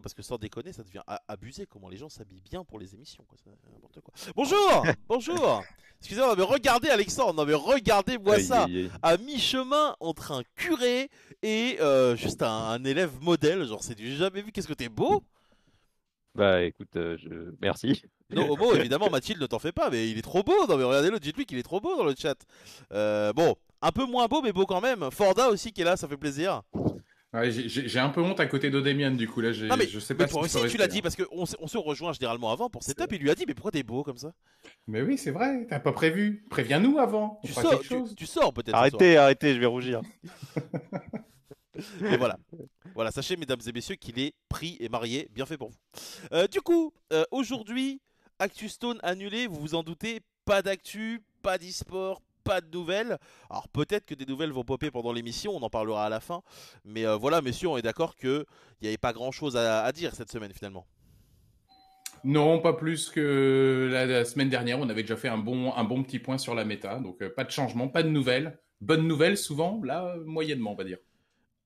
parce que sans déconner, ça devient abusé comment les gens s'habillent bien pour les émissions. Quoi. n'importe quoi. Bonjour ah. Bonjour Excusez-moi, mais regardez Alexandre, non, mais regardez-moi ça À mi-chemin entre un curé et euh, juste un, élève modèle, genre c'est du jamais vu, qu'est-ce que t'es beau Bah écoute, euh, je... merci. Non, évidemment, Mathilde ne t'en fait pas, mais il est trop beau. Non, mais regardez-le, dites-lui qu'il est trop beau dans le chat. Euh, bon, un peu moins beau, mais beau quand même. Forda aussi qui est là, ça fait plaisir j'ai un peu honte à côté d'Odemian du coup là. je sais pas. Mais si tu l'as dit parce qu'on on se rejoint généralement avant pour setup. Il lui a dit mais pourquoi t'es beau comme ça Mais oui c'est vrai. T'as pas prévu. Préviens-nous avant. tu sors, tu, sors peut-être. Arrêtez arrêtez je vais rougir. Mais voilà. Voilà sachez mesdames et messieurs qu'il est pris et marié. Bien fait pour vous. Euh, du coup euh, aujourd'hui Actu Stone annulé. Vous vous en doutez. Pas d'actu. Pas d'e-sport pas de nouvelles. Alors peut-être que des nouvelles vont popper pendant l'émission, on en parlera à la fin. Mais euh, voilà, messieurs, on est d'accord qu'il n'y avait pas grand-chose à, dire cette semaine finalement. Non, pas plus que la, semaine dernière, on avait déjà fait un bon, un bon petit point sur la méta. Donc euh, pas de changement, pas de nouvelles. Bonnes nouvelles souvent, là, euh, moyennement, on va dire.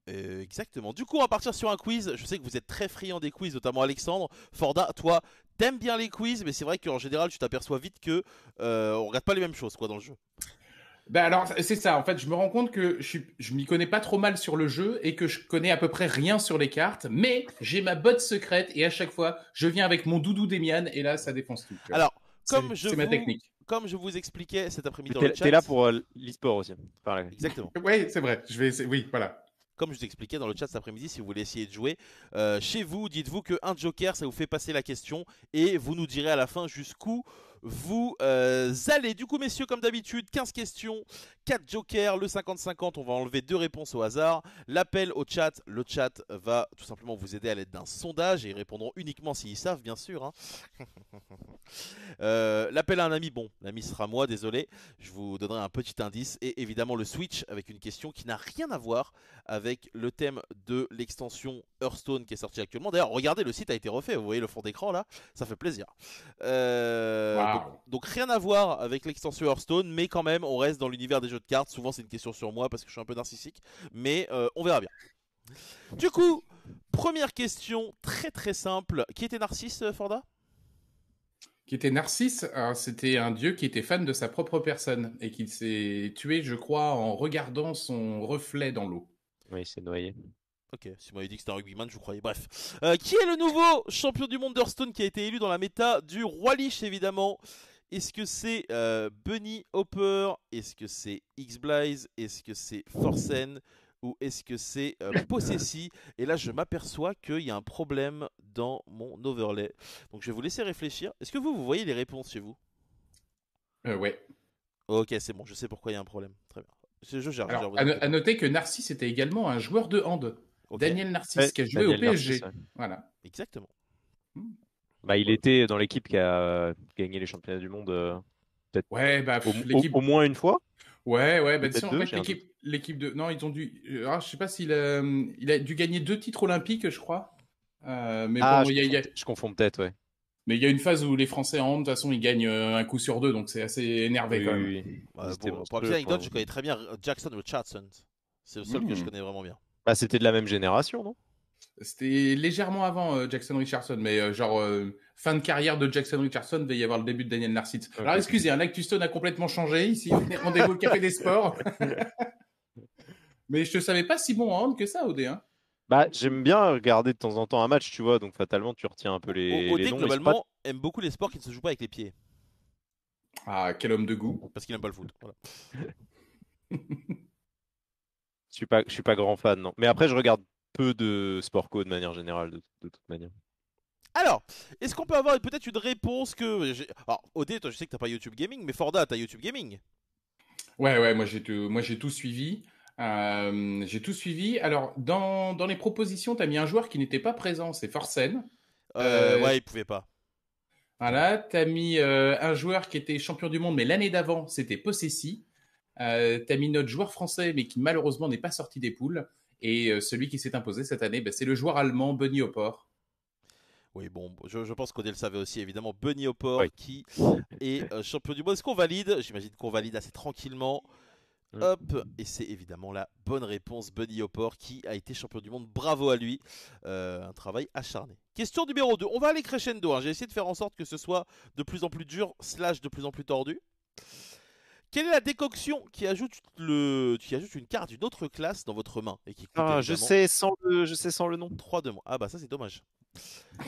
exactement. Du coup, on va partir sur un quiz. Je sais que vous êtes très friand des quiz, notamment Alexandre. Forda, toi, t'aimes bien les quiz, mais c'est vrai qu'en général, tu t'aperçois vite que on regarde pas les mêmes choses quoi dans le jeu. Ben alors, c'est ça. En fait, je me rends compte que je, m'y connais pas trop mal sur le jeu et que je connais à peu près rien sur les cartes, mais j'ai ma botte secrète et à chaque fois, je viens avec mon doudou Demian et là, ça défonce tout. Alors, comme je, vous, ma technique. comme je vous expliquais cet après-midi dans le chat. T'es là pour euh, l'e-sport aussi. Exactement. oui, c'est vrai. Je vais, oui, voilà comme je vous expliquais dans le chat cet après-midi, si vous voulez essayer de jouer euh, chez vous, dites-vous qu'un joker, ça vous fait passer la question et vous nous direz à la fin jusqu'où vous euh, allez. Du coup, messieurs, comme d'habitude, 15 questions, 4 jokers, le 50-50, on va enlever deux réponses au hasard. L'appel au chat, le chat va tout simplement vous aider à l'aide d'un sondage et ils répondront uniquement s'ils savent, bien sûr. Hein. Euh, l'appel à un ami, bon, l'ami sera moi, désolé. Je vous donnerai un petit indice et évidemment le switch avec une question qui n'a rien à voir avec le thème de l'extension Hearthstone qui est sortie actuellement. D'ailleurs, regardez, le site a été refait, vous voyez le fond d'écran là, ça fait plaisir. Euh... Donc, rien à voir avec l'extension Hearthstone, mais quand même, on reste dans l'univers des jeux de cartes. Souvent, c'est une question sur moi parce que je suis un peu narcissique, mais euh, on verra bien. Du coup, première question très très simple. Qui était Narcisse, euh, Forda qui était Narcisse, euh, c'était un dieu qui était fan de sa propre personne et qui s'est tué, je crois, en regardant son reflet dans l'eau. Oui, s'est noyé. Ok, si vous m'avez dit que c'était un rugbyman, je vous croyais. Bref. Euh, qui est le nouveau champion du monde d'Hearthstone qui a été élu dans la méta du Roi Lich, évidemment Est-ce que c'est euh, Bunny Hopper Est-ce que c'est X-Blaze Est-ce que c'est Forsen ou est-ce que c'est euh, Possessi Et là, je m'aperçois qu'il y a un problème dans mon overlay. Donc, je vais vous laisser réfléchir. Est-ce que vous, vous voyez les réponses chez vous Ouais. Ok, c'est bon, je sais pourquoi il y a un problème. Très bien. Je, gère, noter que Narcisse était également un joueur de hand. Daniel Narcisse, qui a joué au PSG. Voilà. Exactement. Hmm. Bah, il était dans l'équipe qui a euh, gagné les championnats du monde euh, peut-être ouais, bah, au, moins une fois. Ouais, ouais, bah, en fait, l'équipe, de. Non, ils ont dû. Euh, ah, je sais pas s'il a... il a dû gagner deux titres olympiques, je crois. mais je, confonds, peut-être, ouais. Mais il y a une phase où les Français en de toute façon, ils gagnent un coup sur deux, donc c'est assez énervé quand même. Oui, bah, pour je connais très bien Jackson Richardson. C'est le seul que je hmm. connais vraiment bien. Bah, c'était de la même génération, non C'était légèrement avant euh, Jackson Richardson, mais euh, genre euh, fin de carrière de Jackson Richardson, il devait y avoir le début de Daniel Narcisse. Alors excusez, un hein, Stone a complètement changé. Ici, rendez-vous au Café des Sports. mais je ne savais pas si bon en hand que ça, Odé. Hein. Bah, j'aime bien regarder de temps en temps un match, tu vois, donc fatalement tu retiens un peu les. Odé, globalement, aime beaucoup les sports qui ne se jouent pas avec les pieds. Ah, quel homme de goût Parce qu'il n'aime pas le foot. Voilà. suis pas, je suis pas grand fan, non. Mais après, je regarde peu de sport co de manière générale, de, toute manière. Alors, est-ce qu'on peut avoir peut-être une réponse que. Alors, Odé, je sais que t'as pas YouTube Gaming, mais Forda, t'as YouTube Gaming. Ouais, ouais, moi j'ai tout, tout suivi. Euh, j'ai tout suivi. Alors, dans, les propositions, t'as mis un joueur qui n'était pas présent, c'est Forsen. Euh, euh, ouais, il pouvait pas. Voilà, t'as mis un joueur qui était champion du monde, mais l'année d'avant, c'était Possessi. Euh, t'as tu mis notre joueur français, mais qui malheureusement n'est pas sorti des poules. Et euh, celui qui s'est imposé cette année, bah, c'est le joueur allemand Benny Opport. Oui, bon, je, pense qu'on le savait aussi, évidemment. Benny Opport qui est euh, champion du monde. Est-ce qu'on valide J'imagine qu'on valide assez tranquillement. Mm. Hop, et c'est évidemment la bonne réponse, Benny Opport qui a été champion du monde. Bravo à lui, un travail acharné. Question numéro 2, on va aller crescendo. Hein. J'ai essayé de faire en sorte que ce soit de plus en plus dur, slash de plus en plus tordu. Quelle est la décoction qui ajoute, le... qui ajoute une carte d'une autre classe dans votre main et qui ah, je sais, sans le... je sais sans le nom. 3 de moi. Ah bah ça c'est dommage.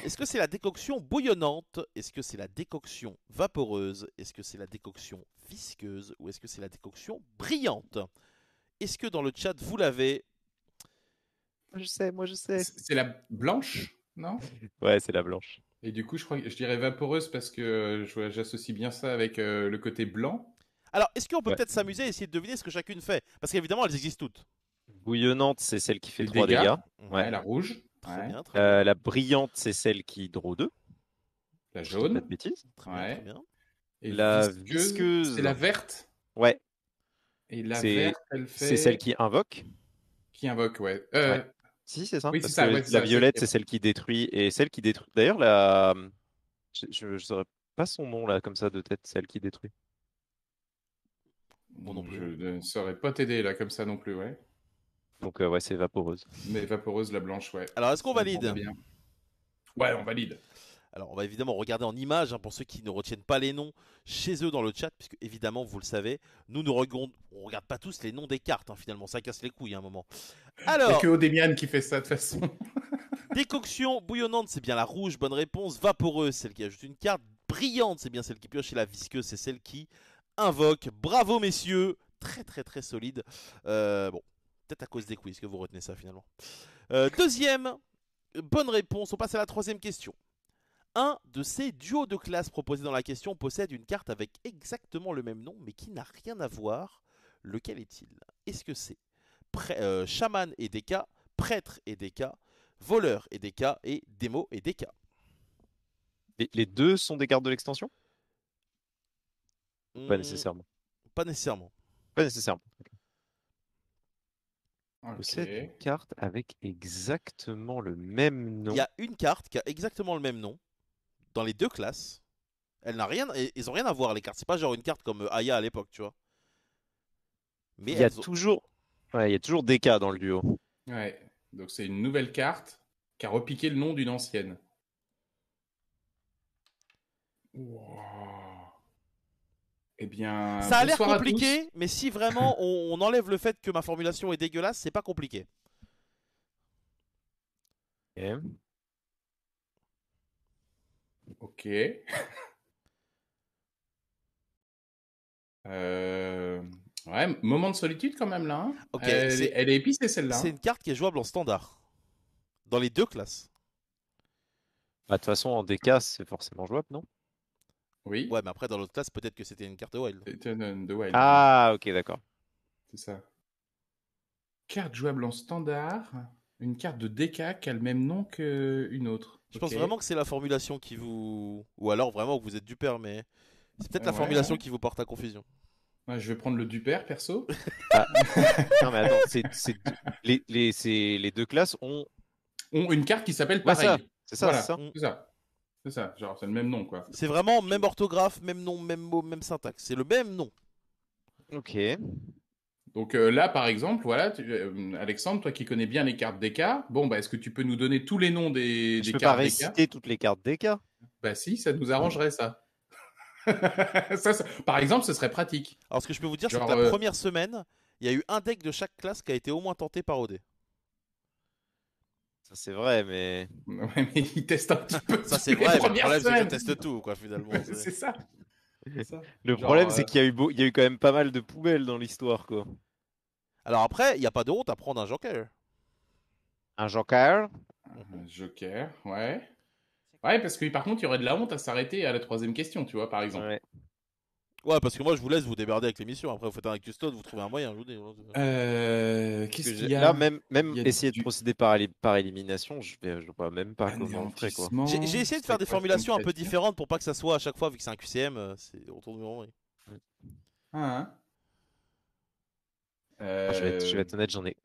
Est-ce que c'est la décoction bouillonnante Est-ce que c'est la décoction vaporeuse Est-ce que c'est la décoction visqueuse Ou est-ce que c'est la décoction brillante Est-ce que dans le chat vous l'avez Je sais, moi je sais. C'est la blanche, non Ouais, c'est la blanche. Et du coup, je, crois, je dirais vaporeuse parce que euh, j'associe bien ça avec euh, le côté blanc. Alors, est-ce qu'on peut peut-être s'amuser et essayer de deviner ce que chacune fait Parce qu'évidemment, elles existent toutes. Bouillonnante, euh, c'est celle qui fait Les 3 dégâts. la rouge. Euh, la brillante, c'est celle qui draw 2. La jaune. Pas de bêtises. Très bien, Et la visqueuse. C'est la verte. Ouais. Et la verte, C'est celle qui invoque. Qui invoque, ouais. Euh, si, c'est ça. la violette, c'est celle qui détruit. Et celle qui détruit. D'ailleurs, la. Je ne saurais pas son nom, là, comme ça, de tête, celle qui détruit. Bon, Je ne saurais pas t'aider là comme ça non plus, ouais. Donc euh, ouais, c'est vaporeuse. Mais vaporeuse, la blanche, ouais. Alors est-ce qu'on valide Ouais, on valide. Alors on va évidemment regarder en image hein, pour ceux qui ne retiennent pas les noms chez eux dans le chat, puisque évidemment vous le savez, nous ne regardons, regarde pas tous les noms des cartes hein, finalement, ça casse les couilles à hein, un moment. Alors. C'est que Odemian qui fait ça de toute façon. décoction bouillonnante, c'est bien la rouge, bonne réponse. Vaporeuse, celle qui ajoute une carte. Brillante, c'est bien celle qui pioche et la visqueuse, c'est celle qui invoque. Bravo messieurs, très très très solide. Euh, bon, peut-être à cause des quiz que vous retenez ça finalement. Euh, deuxième, bonne réponse, on passe à la troisième question. Un de ces duos de classe proposés dans la question possède une carte avec exactement le même nom mais qui n'a rien à voir. Lequel est-il Est-ce que c'est shaman euh, chaman et Deka, prêtre et Deka, voleur et Deka et démo et Deka les deux sont des cartes de l'extension pas mmh. nécessairement. Pas nécessairement. Pas nécessairement. Okay. une carte avec exactement le même nom. Il y a une carte qui a exactement le même nom dans les deux classes. Elle n'a rien, ils ont rien à voir les cartes. C'est pas genre une carte comme euh, Aya à l'époque, tu vois. Mais il y a toujours, il y a toujours des cas dans le duo. Ouais. Donc c'est une nouvelle carte qui a repiqué le nom d'une ancienne. Wow. Eh bien, ça a l'air compliqué, mais si vraiment on, enlève le fait que ma formulation est dégueulasse, c'est pas compliqué. Ok. Euh, ouais, moment de solitude quand même là. Hein. elle, est... épicée celle-là. C'est hein. une carte qui est jouable en standard. Dans les deux classes. Bah, de toute façon, en DK, c'est forcément jouable, non oui. Ouais, mais après, dans l'autre classe, peut-être que c'était une carte wild. C'était une de wild. Ah, ok, d'accord. C'est ça. Carte jouable en standard, une carte de DK qui a le même nom qu'une autre. Je pense vraiment que c'est la formulation qui vous. Ou alors vraiment que vous êtes du père, mais c'est peut-être la formulation qui vous porte à confusion. Ouais, je vais prendre le Duper, perso. Ah. non, mais attends, Les, les, deux classes ont. ont une carte qui s'appelle pareil. c'est ça, c'est ça. ça. C'est ça, genre c'est le même nom quoi. C'est vraiment même orthographe, même nom, même mot, même syntaxe. C'est le même nom. Ok. Donc euh, là, par exemple, voilà, euh, Alexandre, toi qui connais bien les cartes DK, bon, bah, est-ce que tu peux nous donner tous les noms des, des cartes DK Je peux pas réciter toutes les cartes DK Bah si, ça nous arrangerait ça. Par exemple, ce serait pratique. Alors ce que je peux vous dire, c'est que la euh, première semaine, il y a eu un deck de chaque classe qui a été au moins tenté par OD. Ça c'est vrai, mais. Ouais, mais il teste un petit peu. ça c'est vrai, le problème c'est teste tout, quoi, finalement. c'est ça. Le problème, c'est euh, qu'il y, a eu y eu quand même pas mal de poubelles dans l'histoire, quoi. Alors après, il n'y a pas de honte à prendre un joker. Un joker Un joker, ouais. Ouais, parce que par contre, il y aurait de la honte à s'arrêter à la troisième question, tu vois, par exemple. Ouais, parce que moi, je vous laisse vous débarder avec l'émission. Après, vous faites un Custode vous trouvez un moyen, je vous dis. Euh, qu'est-ce qu'il y a Là, même, même essayer de procéder par, par élimination, je ne vois même pas comment on ferait. Quoi. J'ai, essayé de faire des formulations un peu différentes pour pas que ça soit à chaque fois, vu que c'est un QCM, euh, c'est autour du moment. Ah, hein. ah, je, vais être, honnête, j'en ai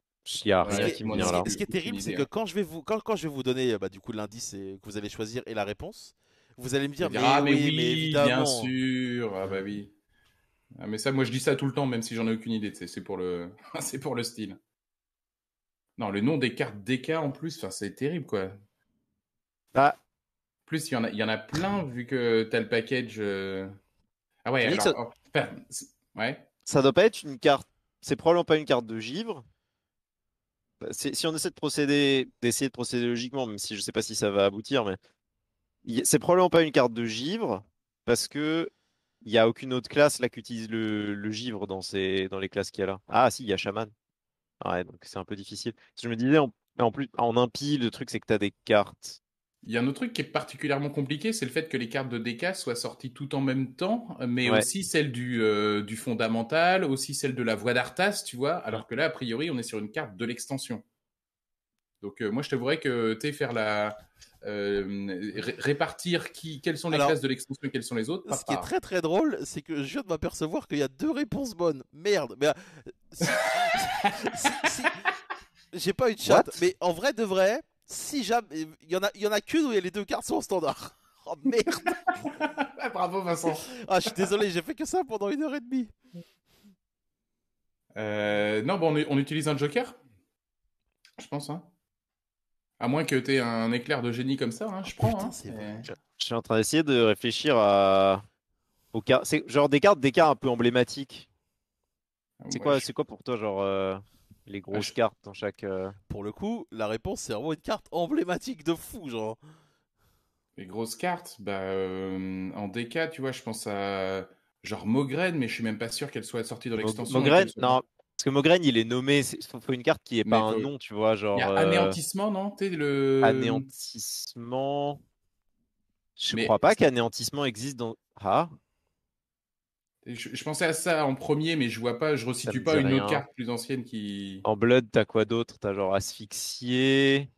il y a rien qui me vient là. Ce qui est terrible, c'est que hein. quand je vais vous, quand, je vais vous donner bah, du coup l'indice que vous allez choisir et la réponse, vous allez me dire, mais, ah, mais oui, bien sûr, ah bah oui. Ah, mais ça, moi je dis ça tout le temps, même si j'en ai aucune idée. C'est pour le, c'est pour le style. Non, le nom des cartes DK en plus, enfin, c'est terrible quoi. Ah. Plus il y en a, il y en a plein vu que t'as le package. Euh. Ah ouais. Alors, ça... Oh, ouais. Ça doit pas être une carte. C'est probablement pas une carte de givre. Bah, si on essaie de procéder, d'essayer de procéder logiquement, même si je sais pas si ça va aboutir, mais c'est probablement pas une carte de givre, parce que il n'y a aucune autre classe là qui utilise le, givre dans, les classes qu'il y a là. Ah si, il y a chaman. Ah ouais, donc c'est un peu difficile. je me disais, en, plus, en le truc c'est que tu as des cartes. Il y a un autre truc qui est particulièrement compliqué, c'est le fait que les cartes de DK soient sorties tout en même temps, mais aussi celle euh, du, fondamental, aussi celle de la voie d'Arthas, tu vois, alors que là, a priori, on est sur une carte de l'extension. Donc euh, moi, je t'avouerais que tu faire la euh, répartir qui, quelles sont les Alors, classes de l'extension et quelles sont les autres. ce qui est très très drôle, c'est que je viens de m'apercevoir qu'il y a deux réponses bonnes. Merde, mais euh, j'ai pas eu de chat, mais en vrai de vrai, si jamais il y en a, y en a qu'une où les deux cartes sont standard. Oh merde Bravo Vincent Ah je suis désolé, j'ai fait que ça pendant une heure et demie. non, bon, on, on utilise un joker, je pense. Hein. À moins que tu aies un éclair de génie comme ça, hein, je prends. Hein. Je, suis en train d'essayer de réfléchir à. Au genre des cartes, des cas un peu emblématiques. Ah c'est quoi, c'est quoi pour toi, genre euh, les grosses ah, cartes dans chaque. Euh, pour le coup, la réponse c'est vraiment une carte emblématique de fou, genre. Les grosses cartes, bah euh, en DK, tu vois, je pense à genre Mogren, mais je suis même pas sûr qu'elle soit sortie dans l'extension. Mogren, non, parce que Mograine, il est nommé, il faut une carte qui est pas un nom, tu vois, genre. Il y a euh, anéantissement, non es le... Anéantissement. Je ne crois pas qu'anéantissement existe dans. Ah. Je, pensais à ça en premier, mais je vois pas, je resitue pas une autre carte plus ancienne qui. En Blood, t'as quoi d'autre T'as genre asphyxié,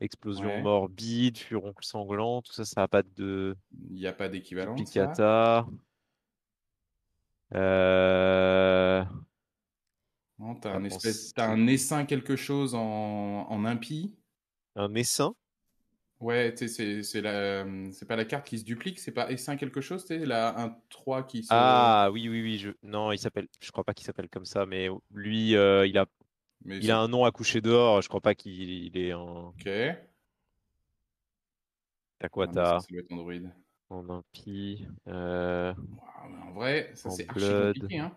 explosion morbide, furoncle sanglant, tout ça, ça n'a pas de. Il n'y a pas d'équivalent. Picata. Euh t'as, ah, un, espèce... essaim quelque chose en, impie. Un essaim Ouais, c'est, c'est, euh, c'est pas la carte qui se duplique, c'est pas essaim quelque chose, c'est là un 3 qui se... Ah oui, oui, oui, je... non, il s'appelle, je crois pas qu'il s'appelle comme ça, mais lui, euh, il a il a un nom à coucher dehors, je crois pas qu'il est en... Ok. T'as quoi, ah, t'as... en impie. Euh, en vrai, ça c'est archi compliqué, hein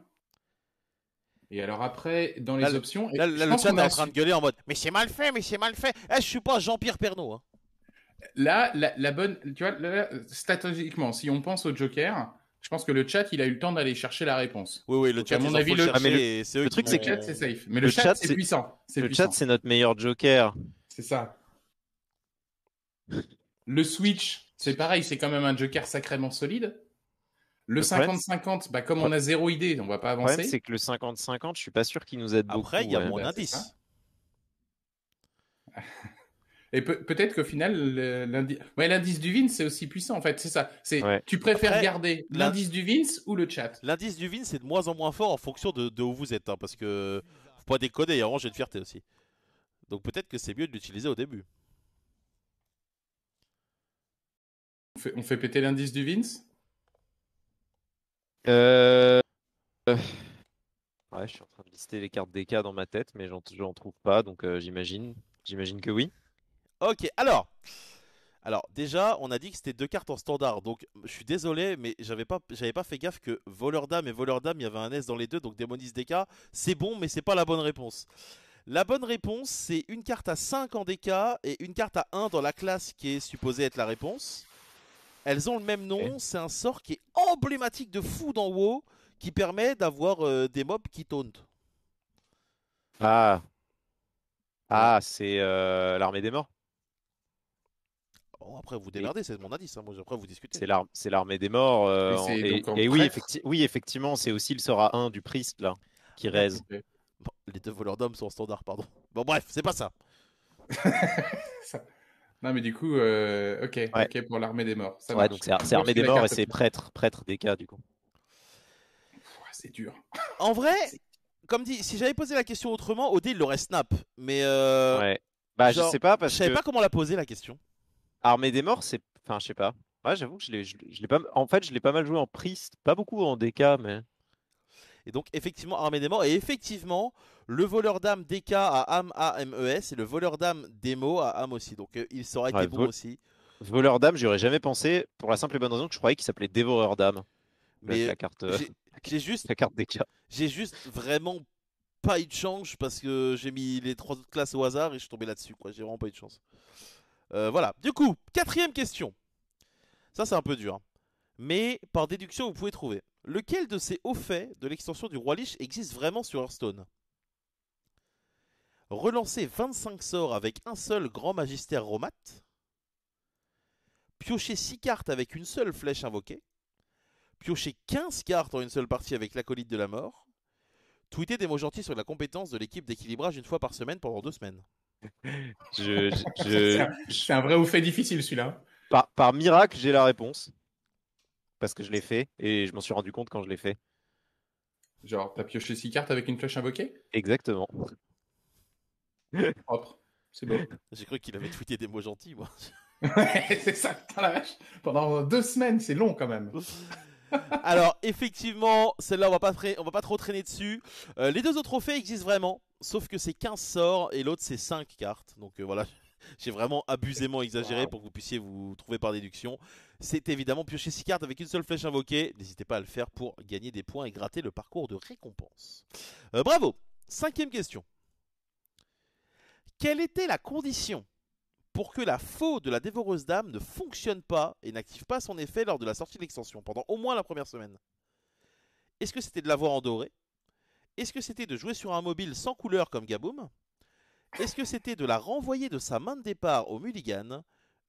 et alors après, dans les options. Là, le chat est en train de gueuler en mode Mais c'est mal fait, mais c'est mal fait. Eh, je suis pas Jean-Pierre Pernaud. Hein. Là, la, bonne. Tu vois, si on pense au Joker, je pense que le chat, il a eu le temps d'aller chercher la réponse. Oui, oui, le chat, mon avis, le, truc, c'est que. Le chat, c'est safe. Mais le, chat, c'est puissant. Le chat, c'est notre meilleur Joker. C'est ça. Le Switch, c'est pareil, c'est quand même un Joker sacrément solide. Le 50-50, bah, comme on a zéro idée, on va pas avancer. c'est que le 50-50, je suis pas sûr qu'il nous aide beaucoup. Après, il y a mon bah, indice. Et peut-être qu'au final, l'indice du Vince, c'est aussi puissant, en fait. C'est ça. Tu préfères garder l'indice du Vince ou le chat L'indice du Vince, c'est de moins en moins fort en fonction de, où vous êtes. Hein, parce que, faut pas déconner, Orange et de fierté aussi. Donc peut-être que c'est mieux de l'utiliser au début. On fait, on fait péter l'indice du Vince euh... Ouais, je suis en train de lister les cartes DK dans ma tête, mais j'en trouve pas, donc euh, j'imagine. J'imagine que oui. Ok, alors. Alors déjà, on a dit que c'était deux cartes en standard, donc je suis désolé, mais j'avais pas, j'avais pas fait gaffe que voleur d'âme et voleur d'âme, il y avait un S dans les deux, donc démonise DK, c'est bon, mais c'est pas la bonne réponse. La bonne réponse, c'est une carte à 5 en DK et une carte à 1 dans la classe qui est supposée être la réponse. Elles ont le même nom, c'est un sort qui est emblématique de fou dans WoW, qui permet d'avoir euh, des mobs qui tauntent. Ah. Ah, c'est euh, l'armée des morts. Bon, après, vous démerdez, c'est mon indice. Hein. après, vous discutez. C'est l'armée des morts. Euh, et, oui, effectivement, c'est aussi le sort à 1 du Priest, là, qui ah, raise. les deux voleurs d'hommes sont en standard, pardon. Bon, bref, c'est pas ça... Non, mais du coup, euh, ok, pour l'armée des morts. ouais, donc c'est, armée des morts et c'est prêtre, prêtre des cas, du coup. C'est dur. En vrai, comme dit, si j'avais posé la question autrement, Odé il l'aurait snap. Mais euh, ouais. Bah je sais pas parce je savais pas comment la poser la question. Armée des morts, c'est, enfin je sais pas. Ouais, j'avoue que je l'ai, l'ai pas, en fait je l'ai pas mal joué en priest, pas beaucoup en DK mais. Et donc effectivement Armée des Morts. Et effectivement, le voleur d'âme DK à e s et le voleur d'âme démo à âme aussi. Donc euh, il aurait été bon aussi. Voleur d'âme, j'aurais jamais pensé pour la simple et bonne raison que je croyais qu'il s'appelait Dévoreur d'âme. Mais la carte, euh, juste la carte DK. J'ai juste vraiment pas eu de chance parce que j'ai mis les trois autres classes au hasard et je suis tombé là-dessus. Quoi, j'ai vraiment pas eu de chance. Euh, voilà. Du coup, quatrième question. Ça, c'est un peu dur. Hein. Mais par déduction, vous pouvez trouver lequel de ces hauts faits de l'extension du roi Lich existe vraiment sur Hearthstone Relancer 25 sorts avec un seul grand magistère romate piocher 6 cartes avec une seule flèche invoquée, piocher 15 cartes en une seule partie avec l'acolyte de la mort, tweeter des mots gentils sur la compétence de l'équipe d'équilibrage une fois par semaine pendant deux semaines. C'est un, vrai haut fait difficile celui-là. par miracle, j'ai la réponse parce que je l'ai fait et je m'en suis rendu compte quand je l'ai fait. Genre, t'as pioché 6 cartes avec une flèche invoquée Exactement. Propre, c'est beau. J'ai cru qu'il avait tweeté des mots gentils, moi. c'est ça, putain la vache. Pendant deux semaines, c'est long quand même. Alors, effectivement, celle-là, on va pas, on va pas trop traîner dessus. Euh, les deux autres trophées existent vraiment, sauf que c'est 15 sorts et l'autre c'est 5 cartes. Donc euh, voilà, j'ai vraiment abusément exagéré pour que vous puissiez vous trouver par déduction. C'est évidemment piocher 6 cartes avec une seule flèche invoquée. N'hésitez pas à le faire pour gagner des points et gratter le parcours de récompense. Euh, bravo Cinquième question. Quelle était la condition pour que la faux de la dévoreuse dame ne fonctionne pas et n'active pas son effet lors de la sortie de l'extension pendant au moins la première semaine Est-ce que c'était de l'avoir endoré Est-ce que c'était de jouer sur un mobile sans couleur comme Gaboum est-ce que c'était de la renvoyer de sa main de départ au Mulligan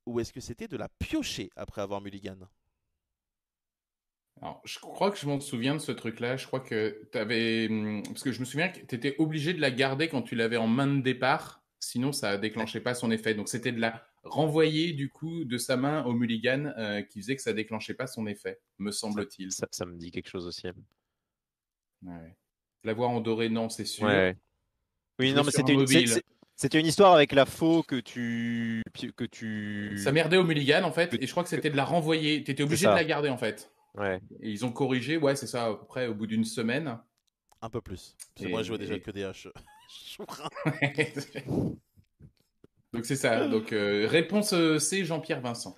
ou est-ce que c'était de la piocher après avoir Mulligan je crois que je m'en souviens de ce truc-là. Je crois que tu avais. Hum, parce que je me souviens que tu étais obligé de la garder quand tu l'avais en main de départ. Sinon, ça déclenchait pas son effet. Donc, c'était de la renvoyer, du coup, de sa main au Mulligan euh, qui faisait que ça déclenchait pas son effet, me semble-t-il. Ça, me dit quelque chose aussi. Ouais. L'avoir endoré, non, c'est sûr. Ouais. Oui, non, mais c'était une, c'était une histoire avec la faux que tu. Que tu... Ça merdait au Mulligan, en fait, et je crois que c'était de la renvoyer. Tu étais obligé de la garder, en fait. Ouais. Et ils ont corrigé, ouais, c'est ça, après, au bout d'une semaine. Un peu plus. Parce moi, je vois déjà que des H. Donc c'est ça. Donc euh, réponse euh, C, Jean-Pierre Vincent.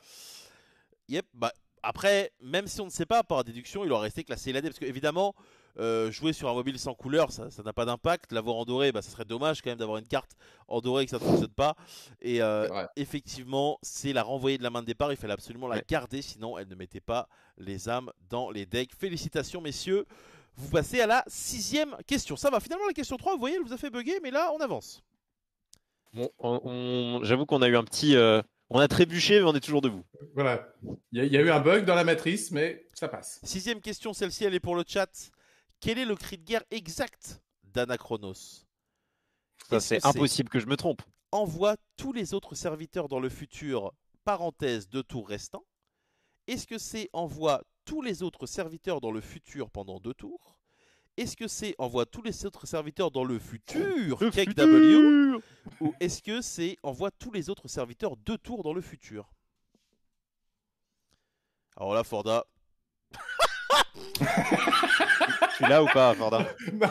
Yep. Bah, après, même si on ne sait pas par déduction, il aurait resté classé l'année parce que évidemment, euh, jouer sur un mobile sans couleur, ça, n'a pas d'impact. L'avoir en doré, bah, ça serait dommage quand même d'avoir une carte en doré que ça ne fonctionne pas. Et euh, effectivement, c'est la renvoyer de la main de départ. Il fallait absolument la garder, sinon elle ne mettait pas les âmes dans les decks. Félicitations, messieurs. Vous passez à la sixième question. Ça va, finalement, la question 3, vous voyez, elle vous a fait bugger, mais là, on avance. Bon, j'avoue qu'on a eu un petit. Euh, on a trébuché, mais on est toujours debout. Voilà. Il y, a eu un bug dans la matrice, mais ça passe. Sixième question, celle-ci, elle est pour le chat. Quel est le cri de guerre exact d'Anachronos Ça, c'est impossible que je me trompe. Envoie tous les autres serviteurs dans le futur, parenthèse, deux tours restants. Est-ce que c'est envoie tous les autres serviteurs dans le futur pendant deux tours Est-ce que c'est envoie tous les autres serviteurs dans le futur, Ou est-ce que c'est envoie tous les autres serviteurs deux tours dans le futur Alors là, Forda. là ou pas, Forda Non,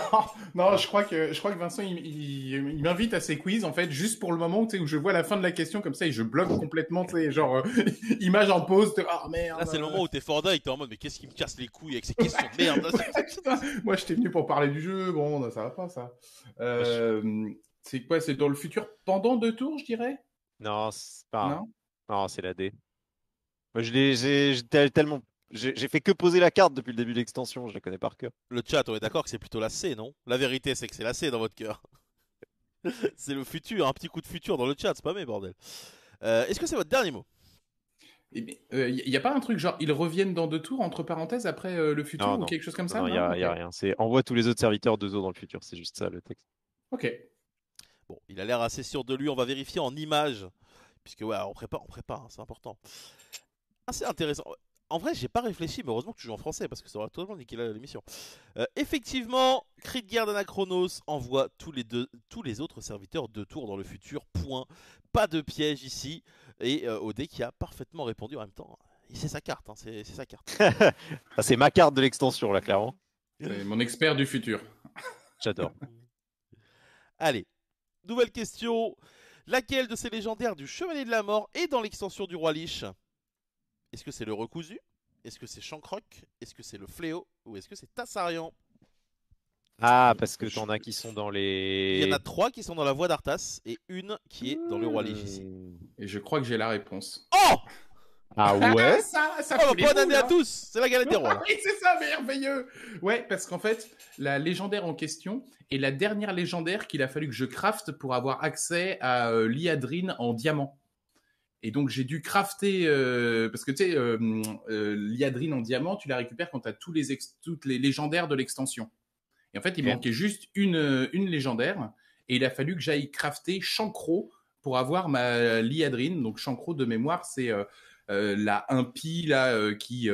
non je, crois que, je crois que Vincent, il, m'invite à ses quiz, en fait, juste pour le moment où je vois la fin de la question, comme ça, et je bloque complètement, tu genre, euh, image en pause, ah, merde. Là, c'est le moment où t'es Forda et t'es en mode, mais qu'est-ce qui me casse les couilles avec ces questions merde Moi, j'étais venu pour parler du jeu, bon, ça va pas, ça. Euh, c'est quoi C'est dans le futur pendant deux tours, je dirais Non, c'est pas. Non, c'est la D. Moi, je l'ai tellement j'ai fait que poser la carte depuis le début de l'extension, je la connais par cœur. Le chat, on est d'accord que c'est plutôt la C, non La vérité, c'est que c'est la C dans votre cœur. c'est le futur, un petit coup de futur dans le chat, c'est pas mes bordel. Euh, est-ce que c'est votre dernier mot eh il n'y euh, a pas un truc genre ils reviennent dans deux tours entre parenthèses après euh, le futur ou quelque chose comme ça Non, il n'y a, rien. C'est envoie tous les autres serviteurs deux tours dans le futur, c'est juste ça le texte. Ok. Bon, il a l'air assez sûr de lui, on va vérifier en image. Puisque ouais, on prépare, on prépare, hein, c'est important. Assez intéressant. En vrai, j'ai pas réfléchi, mais heureusement que tu joues en français parce que ça tout totalement niqué l'émission. Euh, effectivement, Cri de guerre d'Anachronos envoie tous les, deux, tous les autres serviteurs de tour dans le futur. Point. Pas de piège ici. Et euh, Odé qui a parfaitement répondu en même temps. C'est sa carte, hein, c'est sa carte. c'est ma carte de l'extension, là, clairement. C'est mon expert du futur. J'adore. Allez, nouvelle question. Laquelle de ces légendaires du Chevalier de la Mort est dans l'extension du Roi Lich est-ce que c'est le recousu Est-ce que c'est Shankrock Est-ce que c'est le fléau Ou est-ce que c'est Tassarian Ah, euh, parce que t'en as qui sont dans les. Il y en a trois qui sont dans la voie d'Arthas et une qui est dans le roi légis. Euh, et je crois que j'ai la réponse. Oh ah, ah ouais ça, ça oh, Bonne année à hein. tous C'est la galette des rois. oui, c'est ça, merveilleux Ouais, parce qu'en fait, la légendaire en question est la dernière légendaire qu'il a fallu que je crafte pour avoir accès à euh, l'Iadrine en diamant. Et donc j'ai dû crafter euh, parce que tu sais euh, euh l'iadrine en diamant, tu la récupères quand tu as tous les toutes les légendaires de l'extension. Et en fait, il manquait juste une euh, une légendaire et il a fallu que j'aille crafter chancro pour avoir ma liadrine. Donc chancro de mémoire, c'est la impie là qui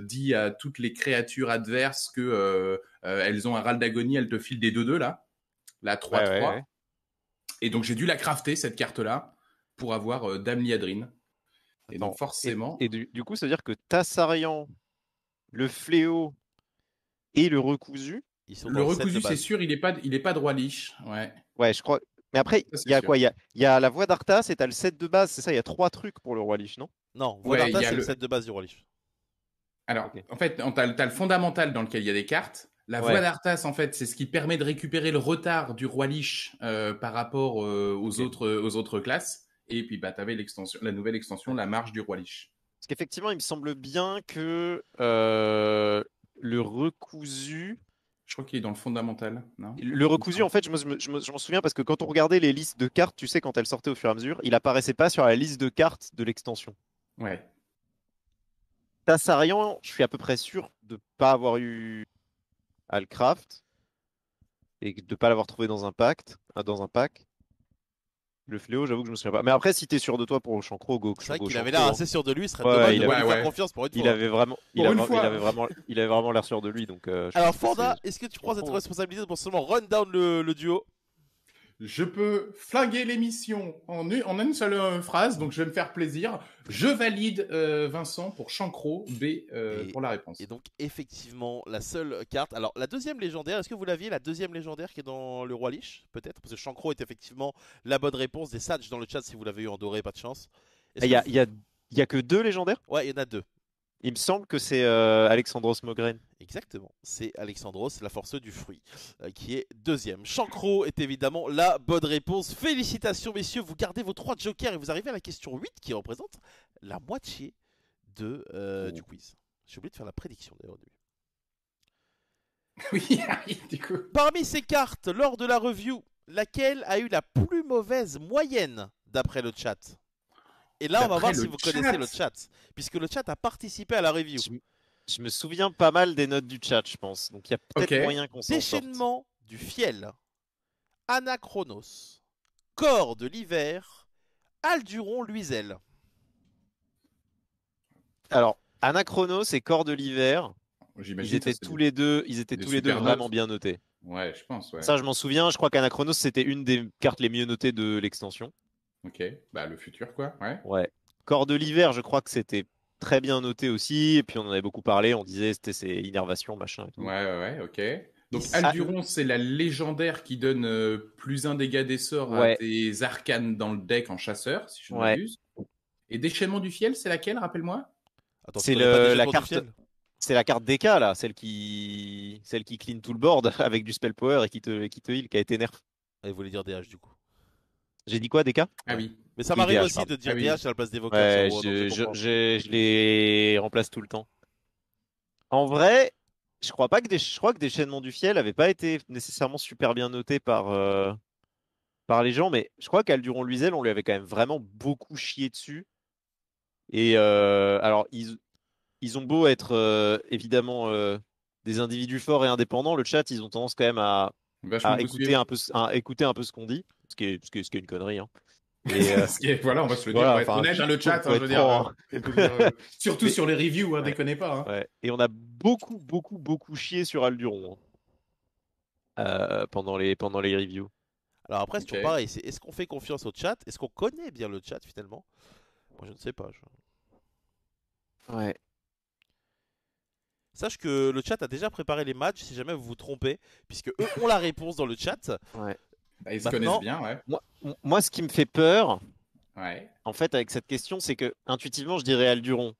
dit à toutes les créatures adverses que elles ont un râle d'agonie, elles te filent des 2-2 là, la 3-3. et donc j'ai dû la crafter cette carte là pour avoir euh, Dame Liadrine. Et donc forcément. Et, du, coup, ça veut dire que Tassarian, le fléau et le recousu. Ils sont le recousu, c'est sûr, il n'est pas, il est pas droit liche. Ouais. ouais, je crois. Mais après, il y a quoi Il y a, y a, la voie d'Arthas et t'as le set de base, c'est ça Il y a trois trucs pour le roi liche, non Non, voie c'est le... set de base du roi liche. Alors, en fait, tu as le fondamental dans lequel il y a des cartes. La voie d'Artas, d'Arthas, en fait, c'est ce qui permet de récupérer le retard du roi liche euh, par rapport euh, aux, autres, aux autres classes et puis bah, tu avais la nouvelle extension, la marche du roi Lich. Parce qu'effectivement, il me semble bien que euh, le recousu. Je crois qu'il est dans le fondamental. le recousu, en fait, je m'en souviens parce que quand on regardait les listes de cartes, tu sais, quand elles sortaient au fur et à mesure, il apparaissait pas sur la liste de cartes de l'extension. Ouais. Tassarian, je suis à peu près sûr de ne pas avoir eu Alcraft et de ne pas l'avoir trouvé dans un pacte, euh, dans un pack. Le fléau, j'avoue que je me souviens pas. Mais après, si t'es sûr de toi pour Chancro, go. C'est vrai qu'il avait l'air assez sûr de lui, il serait avait... confiance pour Il avait vraiment, il, avait, vraiment, il avait vraiment l'air sûr de lui. Donc. Euh, Alors Forda, est-ce que tu prends cette responsabilité pour seulement run down le duo je peux flinguer l'émission en, une seule euh, phrase, donc je vais me faire plaisir. Je valide euh, Vincent pour Chancro B euh, pour la réponse. Et donc effectivement, la seule carte. Alors la deuxième légendaire, est-ce que vous l'aviez la deuxième légendaire qui est dans le roi Lich peut-être Parce que Chancro est effectivement la bonne réponse des Sages dans le chat si vous l'avez eu en doré, pas de chance. Ah, il y, a, y, a, que deux légendaires Ouais, il y en a deux. Il me semble que c'est euh, Alexandros Mogren. Exactement, c'est Alexandros, la force du fruit, euh, qui est deuxième. Chancro est évidemment la bonne réponse. Félicitations, messieurs, vous gardez vos trois jokers et vous arrivez à la question 8 qui représente la moitié de, euh, du oh. quiz. J'ai oublié de faire la prédiction d'ailleurs Oui, du coup. Parmi ces cartes, lors de la review, laquelle a eu la plus mauvaise moyenne d'après le chat et là, on va voir si vous connaissez le chat, puisque le chat a participé à la review. Je, me souviens pas mal des notes du chat, je pense. Donc il y a peut-être moyen qu'on s'en Déchaînement du fiel, Anachronos, Corps de l'hiver, Alduron Luisel. Alors, Anachronos et Corps de l'hiver, ils étaient tous les deux, ils étaient tous les deux vraiment bien notés. Ouais, je pense. Ouais. Ça, je m'en souviens. Je crois qu'Anachronos, c'était une des cartes les mieux notées de l'extension. Ok, bah, le futur, quoi. Ouais. ouais. Corps de l'hiver, je crois que c'était très bien noté aussi. Et puis, on en avait beaucoup parlé. On disait c'était ses innervations, machin. Et tout. Ouais, ouais, ok. Donc, Alduron, c'est la légendaire qui donne euh, plus un dégât des sorts à des arcanes dans le deck en chasseur, si je ne m'abuse. Et déchaînement du fiel, c'est laquelle, rappelle-moi C'est la carte. C'est la carte DK là, celle qui celle qui clean tout le board avec du spell power et qui te qui te heal, qui a été nerf. Elle ah, voulait dire DH du coup. J'ai dit quoi, DK Ah oui. Mais ça m'arrive aussi de dire ah la place je, les remplace tout le temps. En vrai, je crois pas que des, je crois que Déchaînement du Fiel n'avaient pas été nécessairement super bien noté par, euh, par les gens, mais je crois qualduron Luisel on lui avait quand même vraiment beaucoup chié dessus. Et euh, alors, ils, ont beau être euh, évidemment des individus forts et indépendants, le chat, ils ont tendance quand même à Vachement écouter un, peu, écouter un peu ce qu'on dit, ce qui, est, ce, qui une connerie. Hein. Euh, voilà, on va se le dire, on hein, le chat, hein, je veux dire, hein, euh, surtout sur les reviews, ouais. déconnez pas. Et on a beaucoup, beaucoup, beaucoup chié sur Alduron euh, pendant, les, pendant les reviews. Alors après, c'est toujours pareil, est-ce qu'on fait confiance au chat Est-ce qu'on connaît bien le chat finalement Moi, je ne sais pas. Ouais. Sache que le chat a déjà préparé les matchs si jamais vous vous trompez, puisque eux ont la réponse dans le chat. Bah, ils se connaissent bien, ouais. Moi, ce qui me fait peur, en fait, avec cette question, c'est que intuitivement, je dirais Alduron.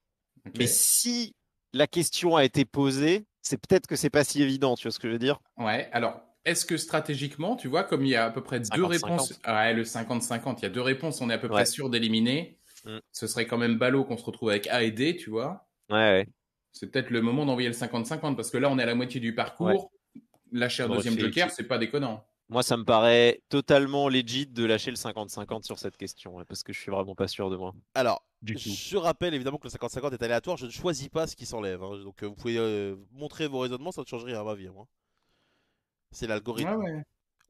Duron Mais si la question a été posée, c'est peut-être que c'est pas si évident, tu vois ce que je veux dire Ouais, alors est-ce que stratégiquement, tu vois, comme il y a à peu près deux réponses, le 50-50, il y a deux réponses, on est à peu près sûr d'éliminer. Mm. Ce serait quand même ballot qu'on se retrouve avec A et D, tu vois. Ouais, ouais c'est peut-être le moment d'envoyer le 50-50 parce que là, on est à la moitié du parcours. Lâcher un deuxième joker, c'est pas déconnant. Moi, ça me paraît totalement legit de lâcher le 50-50 sur cette question hein, parce que je suis vraiment pas sûr de moi. Alors, je rappelle évidemment que le 50-50 est aléatoire. Je ne choisis pas ce qui s'enlève. Hein. donc, euh, vous pouvez euh, montrer vos raisonnements, ça ne change rien à ma vie. C'est l'algorithme.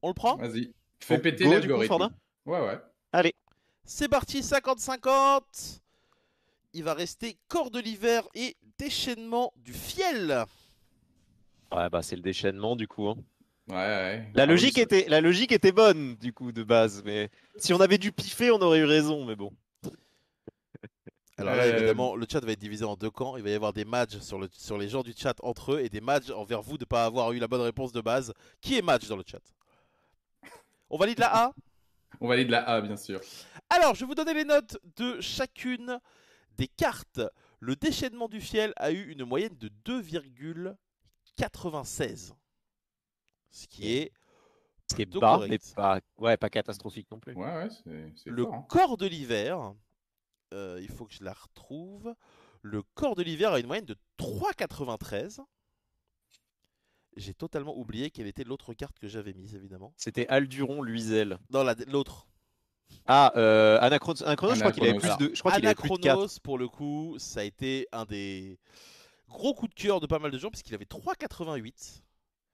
On le prend Vas-y. Fais péter l'algorithme. Ouais, ouais. Allez. C'est parti, 50-50 il va rester corps de l'hiver et déchaînement du fiel. Ouais, bah c'est le déchaînement du coup. Hein. Ouais, ouais. La, ah logique était, la logique était bonne du coup de base, mais si on avait dû piffer, on aurait eu raison, mais bon. Alors euh, évidemment, le chat va être divisé en deux camps. Il va y avoir des matchs sur, le, sur les gens du chat entre eux et des matchs envers vous de ne pas avoir eu la bonne réponse de base. Qui est match dans le chat On valide la A On valide la A, bien sûr. Alors, je vais vous donner les notes de chacune des cartes. Le déchaînement du fiel a eu une moyenne de 2,96. Ce qui est. Ce qui est pas, catastrophique non plus. le hein. corps de l'hiver, euh, il faut que je la retrouve. Le corps de l'hiver a une moyenne de 3,93. J'ai totalement oublié quelle était l'autre carte que j'avais mise, évidemment. C'était Alduron Luisel. Dans l'autre. Ah, euh, Anachronos, je crois qu'il avait plus de. Je crois plus pour le coup, ça a été un des gros coups de cœur de pas mal de gens, puisqu'il avait 3,88.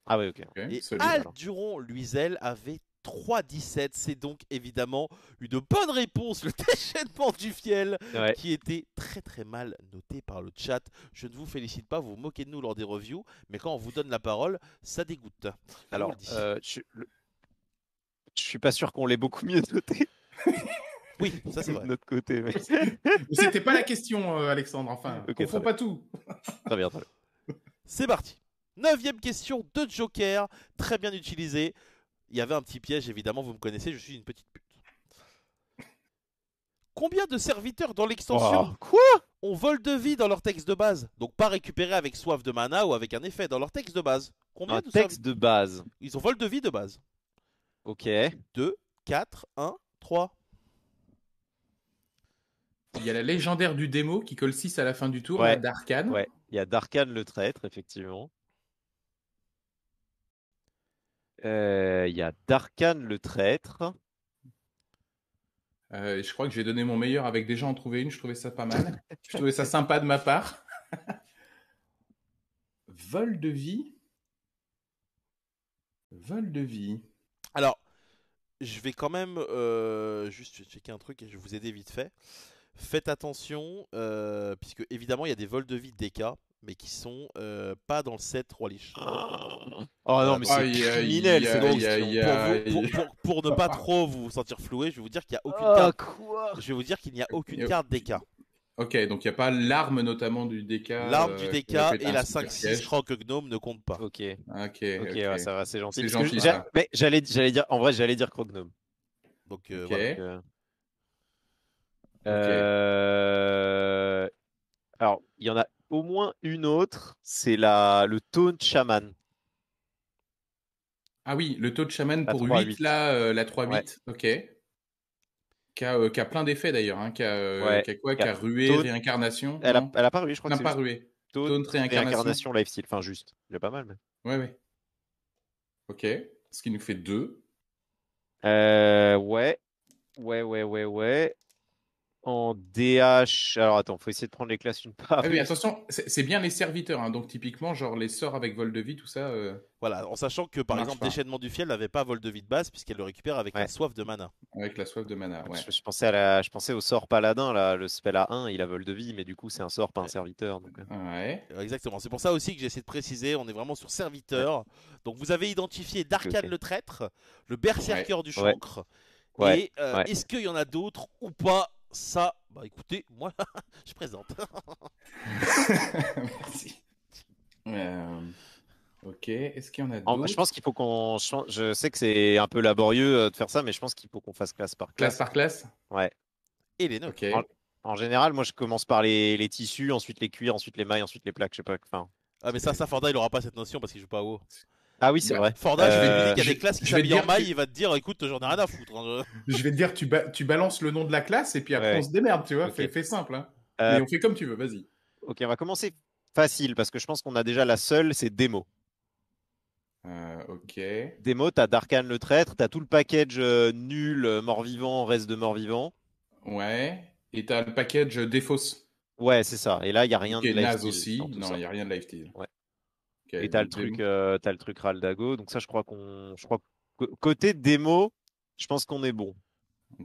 Ah oui, ok. et Alduron Luizel avait 3,17. C'est donc évidemment une bonne réponse, le déchaînement du fiel, qui était très très mal noté par le chat. Je ne vous félicite pas, vous vous moquez de nous lors des reviews, mais quand on vous donne la parole, ça dégoûte. Alors, euh, je, suis pas sûr qu'on l'ait beaucoup mieux noté. oui, ça c'est vrai. notre côté. C'était pas la question, euh, Alexandre. Enfin, ne on pas tout. très bien, très bien. C'est parti. Neuvième question de Joker, très bien utilisé Il y avait un petit piège, évidemment, vous me connaissez, je suis une petite pute. Combien de serviteurs dans l'extension oh, Quoi On vole de vie dans leur texte de base Donc pas récupéré avec soif de mana ou avec un effet, dans leur texte de base. Combien un de texte de base Ils ont vol de vie de base. Ok. 2, 4, 1, 3. Il y a la légendaire du démo qui colle 6 à la fin du tour, ouais. Ouais, il y a Darkan le traître, effectivement. Euh, il y a Darkan le traître. Euh, je crois que j'ai donné mon meilleur avec déjà en trouver une. Je trouvais ça pas mal. je trouvais ça sympa de ma part. Vol de vie. Vol de vie. Alors, je vais quand même euh, juste checker un truc et je vais vous aider vite fait. Faites attention, euh, puisque évidemment il y a des vols de vie DK, mais qui sont euh, pas dans le set Roi Lich. Oh non, ah, mais c'est criminel. c'est donc, pour, ne pas ah. trop vous sentir floué, je vais vous dire qu'il n'y a aucune carte. je vais vous dire qu'il n'y a aucune carte DK. Ok, donc il n'y a pas l'arme notamment du DK. L'arme euh, du DK et la 5-6, je crois que Gnome ne compte pas. Ok. Ok, ça va, c'est gentil. Mais j'allais dire, en vrai, j'allais dire Gnome. Donc, euh, euh, Alors, il y en a au moins une autre, c'est la... le de Chaman. Ah oui, le taux de Shaman pour 8, là, la 3-8. Ok qui a, euh, qui a, plein d'effets d'ailleurs, hein, qui, a, euh, qui, a quoi Qui a rué, réincarnation elle a, elle a, pas rué, je crois. Elle n'a pas rué. Taunt, réincarnation. lifestyle, enfin juste. Il y a pas mal. Mais... Ouais, ouais. Ok. Ce qui nous fait deux. Euh, ouais. Ouais, ouais, ouais, ouais en DH. Alors attends, faut essayer de prendre les classes une part. Ah oui, attention, c'est bien les serviteurs. Hein. donc typiquement, genre les sorts avec vol de vie, tout ça. Euh, voilà, en sachant que par exemple, Déchaînement du Fiel n'avait pas vol de vie de base puisqu'elle le récupère avec la soif de mana. Avec la soif de mana, ah, ouais. Je, pensais, à la... je pensais au sort paladin, là, le spell A1, il a vol de vie, mais du coup, c'est un sort, pas un serviteur. Euh. Exactement, c'est pour ça aussi que j'ai essayé de préciser, on est vraiment sur serviteur. Donc vous avez identifié Darkan le traître, le berserker du chancre. Et euh, est-ce qu'il y en a d'autres ou pas ça, bah écoutez, moi, je présente. Merci. Euh, ok, est-ce qu'il y en a d'autres Je pense qu'il faut qu'on change. Je sais que c'est un peu laborieux euh, de faire ça, mais je pense qu'il faut qu'on fasse classe par classe. Classe par classe Ouais. Et les notes. En, général, moi, je commence par les, les, tissus, ensuite les cuirs, ensuite les mailles, ensuite les plaques. Je sais pas. Ah, mais ça, ça, Forda, il aura pas cette notion parce qu'il joue pas haut. Ah oui, c'est bah, vrai. Forda, je vais dire y euh, des classes qui s'habillent en maille, il va te dire écoute, j'en ai rien à foutre. Hein, je... vais te dire, tu, balances le nom de la classe et puis après on se démerde, tu vois, fais, simple. Hein. Euh, Mais on fait comme tu veux, vas-y. Ok, on va commencer facile parce que je pense qu'on a déjà la seule, c'est démo. Euh, ok. Démo, t'as Darkan le traître, t'as tout le package euh, nul, mort-vivant, reste de mort-vivant. Ouais. Et t'as le package défausse. Ouais, c'est ça. Et là, il y a rien de live. aussi. Non, il y a rien de live ouais et t'as le, truc, euh, as le truc Raldago. Donc ça, je crois qu'on, je crois côté démo, je pense qu'on est bon.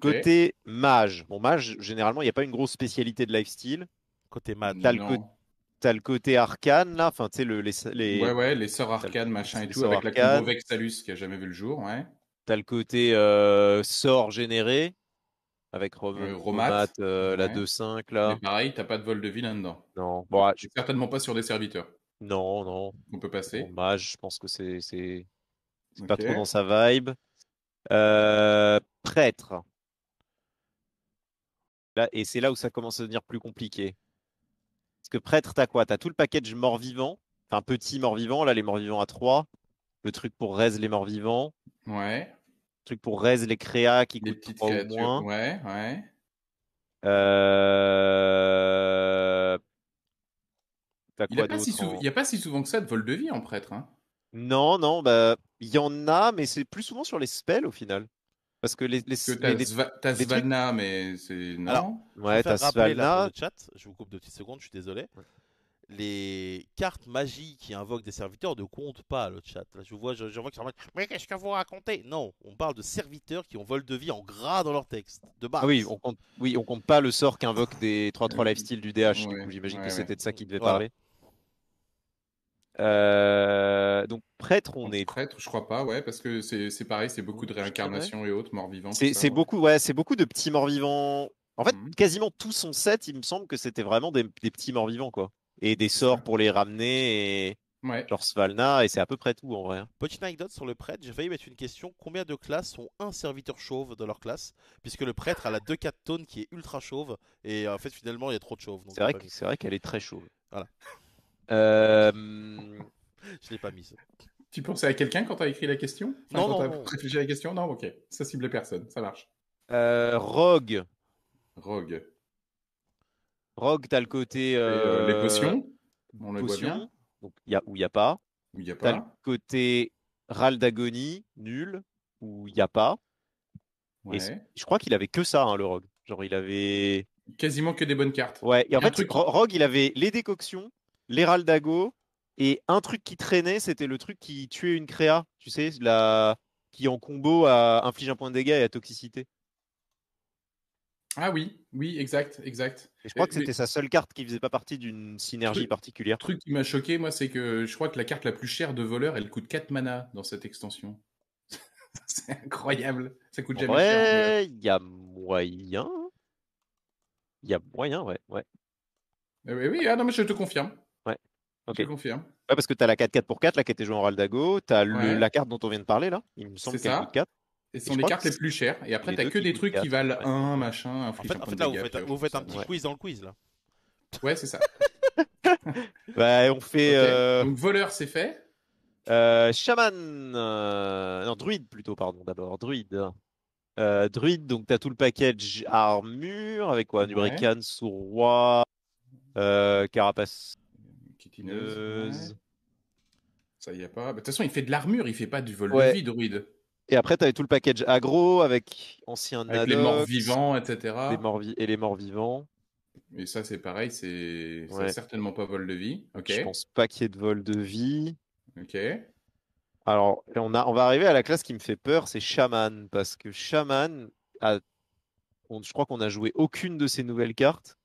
Côté mage, bon mage, généralement, il n'y a pas une grosse spécialité de lifestyle. Côté mage, t'as le, côté arcane là, enfin tu sais le, les, les, ouais ouais les sœurs arcane machin et tout avec la combo Vexalus qui a jamais vu le jour, ouais. T'as le côté euh, sort généré avec euh, Romat, euh, la 2.5 5 là. pareil, t'as pas de vol de vie dedans Non. Bon, ah, certainement pas sur des serviteurs. Non, non. On peut passer. Mage, bah, je pense que c'est c'est pas trop dans sa vibe. Euh, prêtre. Là, et c'est là où ça commence à devenir plus compliqué. Parce que prêtre, t'as quoi T'as tout le package mort-vivant, enfin petit mort-vivant, là les morts-vivants à 3, le truc pour raise les morts-vivants. Ouais. Le truc pour raise les créas qui coûtent moins. Ouais, ouais. Euh... Il n'y a, pas si souvent que ça de vol de vie en prêtre. Hein. Non, non, bah il y en a, mais c'est plus souvent sur les spells au final. Parce que les, les, t'as, Svalna, mais c'est non. ouais, t'as Svalna. le chat, je vous coupe deux petites secondes, je suis désolé. Les cartes magie qui invoquent des serviteurs ne comptent pas le chat. Là, je vois, je, vois qu'ils mais qu'est-ce que vous racontez Non, on parle de serviteurs qui ont vol de vie en gras dans leur texte de base. Ah oui, on compte, oui, on compte pas le sort qu'invoquent des 3-3 euh, lifestyle du DH. j'imagine que c'était de ça qu'il devait parler. Euh, donc prêtre, on est prêtre, je crois pas, ouais, parce que c'est pareil, c'est beaucoup de réincarnation et autres morts vivants. C'est beaucoup, ouais, c'est beaucoup de petits morts vivants. En fait, mhm. quasiment tous son set, il me semble que c'était vraiment des, des, petits morts vivants, quoi, et des sorts pour les ramener et ouais. genre Svalna, et c'est à peu près tout en vrai. Hein. Petite anecdote sur le prêtre, j'ai failli mettre une question combien de classes ont un serviteur chauve dans leur classe, puisque le prêtre a la 2-4 tonnes qui est ultra chauve, et en fait finalement il y a trop de chauves. C'est vrai, vrai qu'elle est très chauve. Voilà. Euh... Je l'ai pas mis Tu pensais à quelqu'un quand tu as écrit la question Non, quand non. As réfléchi à la question Non, ok. Ça cible personne, ça marche. Euh, Rogue. Rogue. Rogue, t'as le côté. Euh, euh, les potions. On les potions Donc, y a, où il n'y a pas. Où il a pas. T'as le côté râle d'agonie, nul, où il n'y a pas. Ouais. je crois qu'il avait que ça, hein, le Rogue. Genre, il avait. Quasiment que des bonnes cartes. Ouais, et en fait, Rogue, il avait les décoctions, l'Hérald et un truc qui traînait, c'était le truc qui tuait une créa, tu sais, la... qui en combo inflige un point de dégâts et à toxicité. Ah oui, oui, exact, exact. Et je crois que c'était sa seule carte qui faisait pas partie d'une synergie particulière. Le truc qui m'a choqué, moi, c'est que je crois que la carte la plus chère de voleur, elle coûte 4 mana dans cette extension. c'est incroyable. Ça coûte jamais ouais, il y a moyen. Il y a moyen, ouais. ouais. Ah, oui, ah non, mais je te confirme. Ok. Je confirme. parce que tu as la 4-4 pour 4 la qui était jouée en Raldago. Tu as la carte dont on vient de parler là. Il me semble c'est 4. Et ce sont les cartes les plus chères. Et après, tu t'as que des trucs qui valent 1 machin, un En fait, là, vous, faites, un petit quiz dans le quiz, là. Ouais, c'est ça. bah, on fait. Euh, donc, voleur, c'est fait. Euh, chaman. Euh, non, druide plutôt, pardon, d'abord. Druide. Euh, druide, donc tu as tout le package armure avec quoi Nubrican, Sourroi Carapace euh, ça y est pas. Bah, de toute façon, il fait de l'armure, il fait pas du vol de vie, druide. Et après, tu avais tout le package agro avec ancien Avec les morts vivants, etc. Les morts et les morts vivants. Et ça, c'est pareil, c'est certainement pas vol de vie. Ok. Je pense pas qu'il y ait de vol de vie. Ok. Alors, on, a, on va arriver à la classe qui me fait peur, c'est Shaman. Parce que Shaman, a... je crois qu'on a joué aucune de ces nouvelles cartes.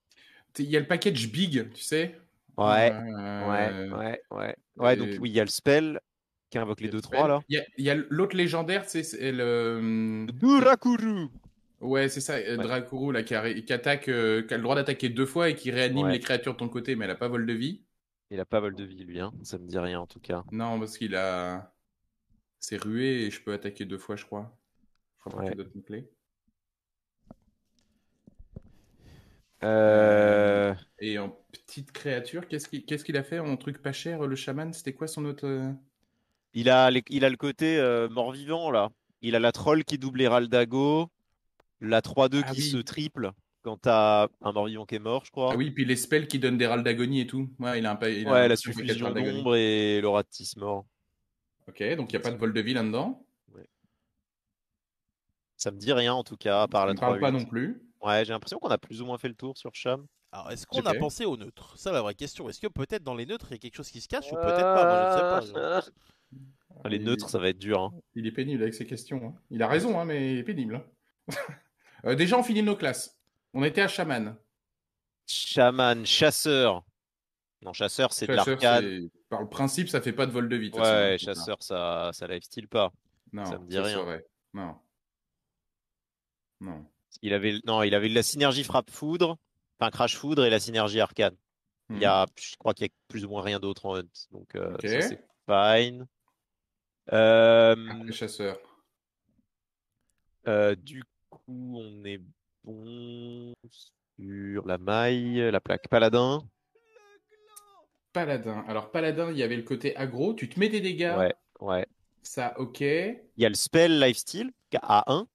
Il y a le package Big, tu sais, Ouais, ouais, euh, ouais, ouais. Ouais, donc oui, il y a le spell qui invoque les 2-3 là. Il y a, l'autre légendaire, c'est le. Hum, Durakuru Ouais, c'est ça, euh, ouais. Drakuru qui a, attaque, euh, qui a le droit d'attaquer deux fois et qui réanime les créatures de ton côté, mais elle a pas vol de vie. Il a pas vol de vie, lui, hein. ça me dit rien en tout cas. Non, parce qu'il a. C'est rué et je peux attaquer deux fois, je crois. Je crois ouais. que Euh, euh, et en petite créature, qu'est-ce qu'il a fait en truc pas cher, le chaman C'était quoi son autre. Euh? Il a, il a le côté mort-vivant, là. Il a la troll qui double raldago, la 3-2 ah qui se triple quand t'as un mort-vivant qui est mort, je crois. Ah oui, puis les spells qui donnent des raldagonies et tout. Ouais, il a un il la suffusion d'ombre et l'oratis mort. Ok, donc il n'y a pas de vol de vie là-dedans. Ça me dit rien en tout cas, par la 3 parle pas non plus. Ouais, j'ai l'impression qu'on a plus ou moins fait le tour sur Cham. Alors, est-ce qu'on a pensé aux neutres Ça, la vraie question. Est-ce que peut-être dans les neutres, il y a quelque chose qui se cache ou peut-être pas Les neutres, ça va être dur. Hein. Il est pénible avec ses questions. Hein. Il a raison, hein, mais il est pénible. Euh, déjà, on finit nos classes. On était à chaman. Chaman, chasseur. Non, chasseur, c'est de l'arcade. Par le principe, ça fait pas de vol de vie. Ouais, chasseur, ça, ça style pas. Non, ça me dit rien. Non. Non. Il avait, non, il avait la synergie frappe foudre, enfin crash foudre et la synergie arcane. Il y mhm. a, je crois qu'il y a plus ou moins rien d'autre en hunt. Donc, euh, c'est fine. Euh, chasseur. Euh, du coup, on est bon sur la maille, la plaque paladin. Paladin. Alors, paladin, il y avait le côté aggro. Tu te mets des dégâts. Ouais, ouais. Ça, ok. Il y a le spell lifestyle à 1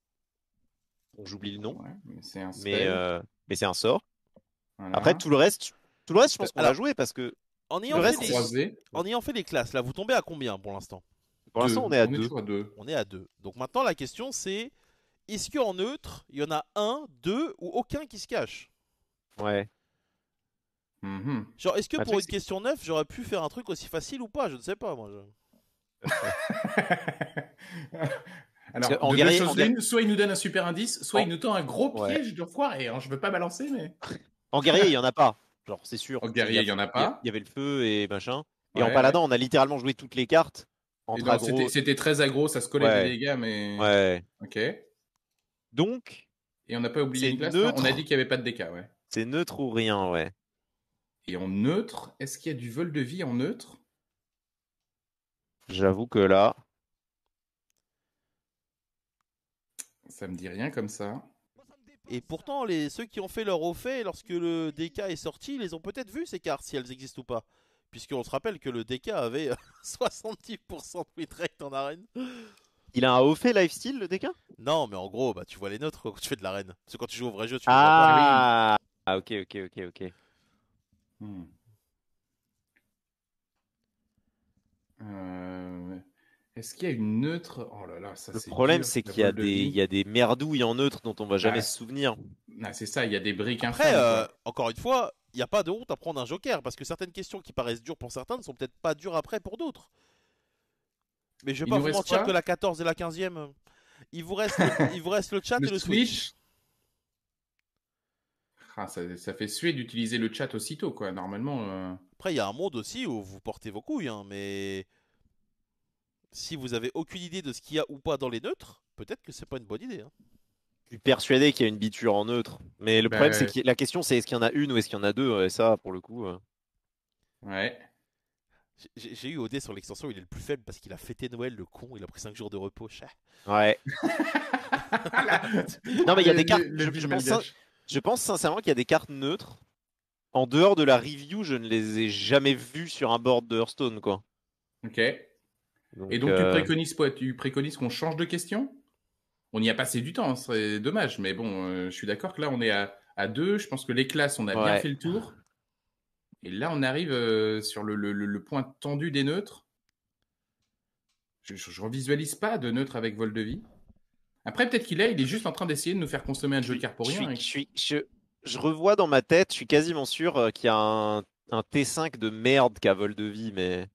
j'oublie le nom. Euh, mais c'est un, sort. Après, tout le reste, tout le reste je pense qu'on l'a joué parce que. En ayant, fait les en fait des classes, là, vous tombez à combien pour l'instant Pour l'instant, on est à 2. On est à 2. Donc maintenant, la question, c'est est-ce qu'en neutre, il y en a un, deux ou aucun qui se cache Ouais. Mm-hmm. Genre, est-ce que pour une question neuve, j'aurais pu faire un truc aussi facile ou pas Je ne sais pas, moi. Alors, en guerrier, soit il nous donne un super indice, soit il nous tend un gros piège de et Hein. Je veux pas balancer, mais. en guerrier, il y en a pas. Genre, c'est sûr. En guerrier, il y, en a pas. Il y avait le feu et machin. Et en paladin, on a littéralement joué toutes les cartes. C'était très agro, ça se collait ouais. les gars, mais. Ouais. Ok. Donc. Et on n'a pas oublié une place. Hein. on a dit qu'il y avait pas de dégâts, ouais. C'est neutre ou rien, ouais. Et en neutre, est-ce qu'il y a du vol de vie en neutre J'avoue que là. Ça me dit rien comme ça. Et pourtant, ceux qui ont fait leur au e, lorsque le DK est sorti, ils les ont peut-être vus ces cartes, si elles existent ou pas. Puisqu'on se rappelle que le DK avait 70% euh, de mid-rate en arène. Il a un au e lifestyle, le DK Non, mais en gros, bah, tu vois les nôtres quand tu fais de l'arène. Parce que quand tu joues au vrai jeu, tu ah... vois Ah, ok, ok, ok, ok. Hmm. Euh... Est-ce qu'il y a une neutre Oh là Le problème, c'est qu'il y, a des- merdouilles en neutre dont on va jamais se souvenir. Ah, c'est ça, il y a des briques Après, euh, encore une fois, il n'y a pas de honte à prendre un joker parce que certaines questions qui paraissent dures pour certains ne sont peut-être pas dures après pour d'autres. Mais je vais pas vous mentir que la 14 et la 15e. Il vous reste, il vous reste le chat et le Switch. Ah, ça, fait suer d'utiliser le chat aussitôt, quoi. Normalement, euh. Après, il y a un monde aussi où vous portez vos couilles, hein, mais si vous avez aucune idée de ce qu'il y a ou pas dans les neutres, peut-être que c'est pas une bonne idée. Hein. Je suis persuadé qu'il y a une biture en neutre. Mais le bah problème, c'est la question, c'est est-ce qu'il y en a une ou est-ce qu'il y en a deux Et euh, ça, pour le coup. Euh. Ouais. J'ai eu OD sur l'extension, il est le plus faible parce qu'il a fêté Noël, le con, il a pris 5 jours de repos. Ouais. non, mais il y a des cartes. je, pense sincèrement qu'il y a des cartes neutres. En dehors de la review, je ne les ai jamais vues sur un board de Hearthstone, quoi. Ok et donc, tu euh, préconises quoi Tu préconises qu'on change de question On y a passé du temps, hein, c'est dommage, mais bon, euh, je suis d'accord que là, on est à, deux. Je pense que les classes, on a bien fait le tour. Et là, on arrive euh, sur le, point tendu des neutres. Je ne visualise pas de neutre avec vol de vie. Après, peut-être qu'il est, il est juste en train d'essayer de nous faire consommer un jeu de pour rien. Je, revois dans ma tête, je suis quasiment sûr qu'il y a un, un T5 de merde qu'à vol de vie, mais.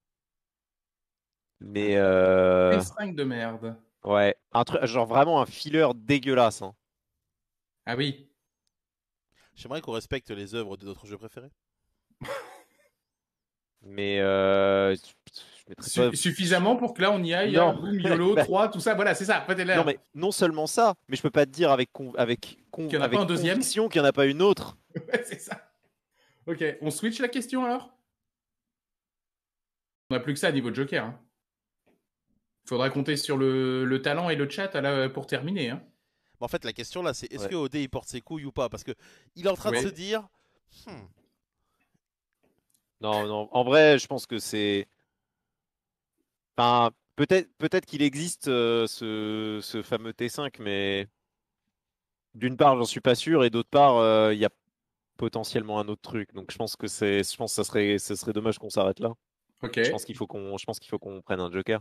Mais. Ah, euh... 5 de merde. Ouais. Un truc, genre vraiment un filler dégueulasse. Hein. Ah oui. J'aimerais qu'on respecte les œuvres de notre jeu préféré. Mais euh, suffisamment pour que là on y aille. Non. 3, euh, bah, tout ça. Voilà, c'est ça. Non, mais non seulement ça, mais je peux pas te dire avec con... avec qu'il n'y en a pas un deuxième. Qu'il en a pas une autre. ouais, c'est ça. Ok, on switch la question alors. On n'a plus que ça à niveau de Joker. Hein. Faudra compter sur le, talent et le chat à la, pour terminer. Hein. en fait, la question là, c'est est-ce que OD il porte ses couilles ou pas Parce que il est en train de se dire. Hmm. Non, non. En vrai, je pense que c'est. peut-être, peut-être qu'il existe euh, ce, fameux T5, mais d'une part, j'en suis pas sûr, et d'autre part, euh, il y a potentiellement un autre truc. Donc, je pense que c'est, je pense ça serait, ça serait dommage qu'on s'arrête là. Ok. Je pense qu'il faut qu'on, je pense qu'il faut qu'on prenne un joker.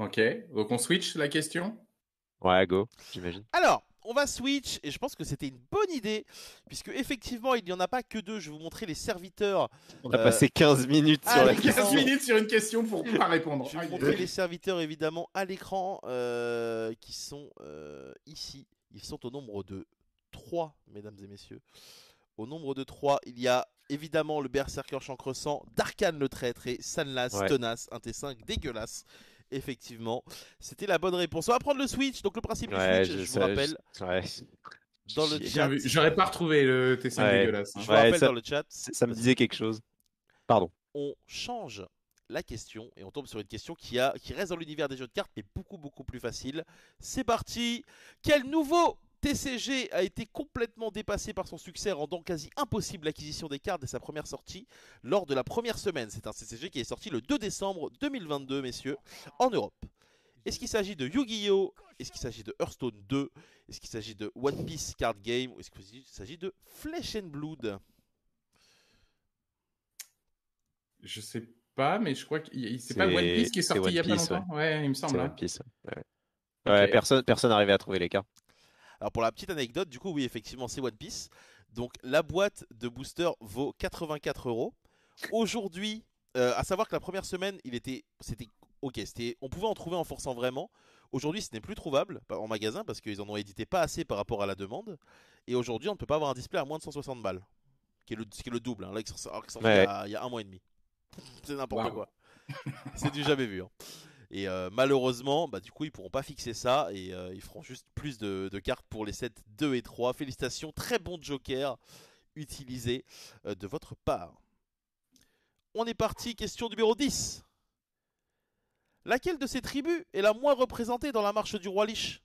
Ok, donc on switch la question Ouais, go, j'imagine. Alors, on va switch, et je pense que c'était une bonne idée, puisque effectivement, il n'y en a pas que deux. Je vais vous montrer les serviteurs. On a euh, passé 15 minutes sur la question. 15 minutes sur une question pour pas répondre. Je ah, vais vous montrer les serviteurs, évidemment, à l'écran, euh, qui sont euh, ici. Ils sont au nombre de 3, mesdames et messieurs. Au nombre de 3, il y a évidemment le berserker sang, Darkan le traître et Sanlas, tenace, un T5 dégueulasse, effectivement. C'était la bonne réponse. On va prendre le Switch. Donc le principe du Switch, je, vous rappelle. Dans le J'aurais pas retrouvé le T5 dégueulasse. Hein. Je vous rappelle ça, dans le chat. Ça me disait quelque chose. Pardon. On change la question et on tombe sur une question qui, a, qui reste dans l'univers des jeux de cartes mais beaucoup beaucoup plus facile. C'est parti Quel nouveau TCG a été complètement dépassé par son succès, rendant quasi impossible l'acquisition des cartes dès sa première sortie lors de la première semaine. C'est un TCG qui est sorti le 2 décembre 2022, messieurs, en Europe. Est-ce qu'il s'agit de Yu-Gi-Oh Est-ce qu'il s'agit de Hearthstone 2 Est-ce qu'il s'agit de One Piece Card Game Ou est-ce qu'il s'agit de Flesh and Blood Je sais pas, mais je crois que c'est pas One Piece qui est sorti il y a pas longtemps. Ouais, il me semble. Hein. One personne, personne n'arrivait à trouver les cartes. Alors pour la petite anecdote, du coup, oui, effectivement, c'est One Piece. Donc la boîte de booster vaut 84 euros. Aujourd'hui, euh, à savoir que la première semaine, il était, c'était ok, c'était, on pouvait en trouver en forçant vraiment. Aujourd'hui, ce n'est plus trouvable en magasin parce qu'ils en ont édité pas assez par rapport à la demande. Et aujourd'hui, on ne peut pas avoir un display à moins de 160 balles, qui est le, qui est le double. Hein. Là, il, y a, un mois et demi. C'est n'importe quoi. C'est du jamais vu. Hein. Et euh, malheureusement, bah, du coup, ils pourront pas fixer ça et euh, ils feront juste plus de, cartes pour les sets 2 et 3. Félicitations, très bon joker utilisé euh, de votre part. On est parti, question numéro 10. Laquelle de ces tribus est la moins représentée dans la marche du roi Lich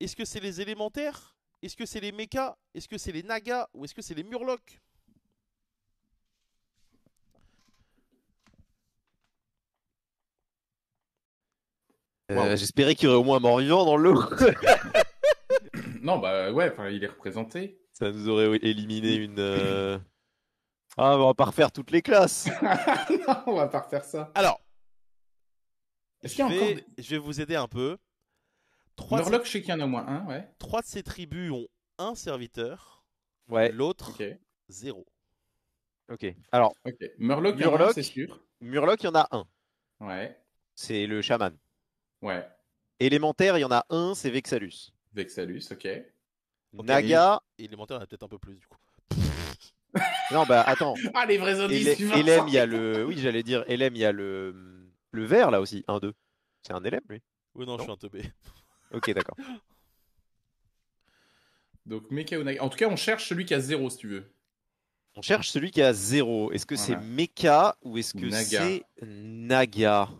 Est-ce que c'est les élémentaires Est-ce que c'est les mechas Est-ce que c'est les nagas Ou est-ce que c'est les murlocs Euh, j'espérais qu'il y aurait au moins un mort-vivant dans le lot. non, bah ouais, enfin il est représenté. Ça nous aurait éliminé une. Euh, ah, on va pas refaire toutes les classes. non, on va pas refaire ça. Alors, je, vais, vous aider un peu. Murloc, je sais qu'il y en a au moins un, ouais. Trois de ces tribus ont un serviteur. Ouais. L'autre, zéro. Ok. Alors, Murloc, c'est sûr. Murloc, il y en a un. Ouais. C'est le chaman. Ouais. Élémentaire, il y en a un, c'est Vexalus. Vexalus, ok. Naga. Élémentaire, il y en a peut-être un peu plus du coup. non, bah attends. Ah, les vrais zombies LM, il y a le. Oui, j'allais dire, LM, il y a le. Le vert là aussi, 1-2. C'est un LM lui Oui, non, je suis un Tobé. ok, d'accord. Donc, Mecha ou Naga. En tout cas, on cherche celui qui a 0 si tu veux. On cherche celui qui a 0. Est-ce que c'est Mecha ou est-ce que c'est Naga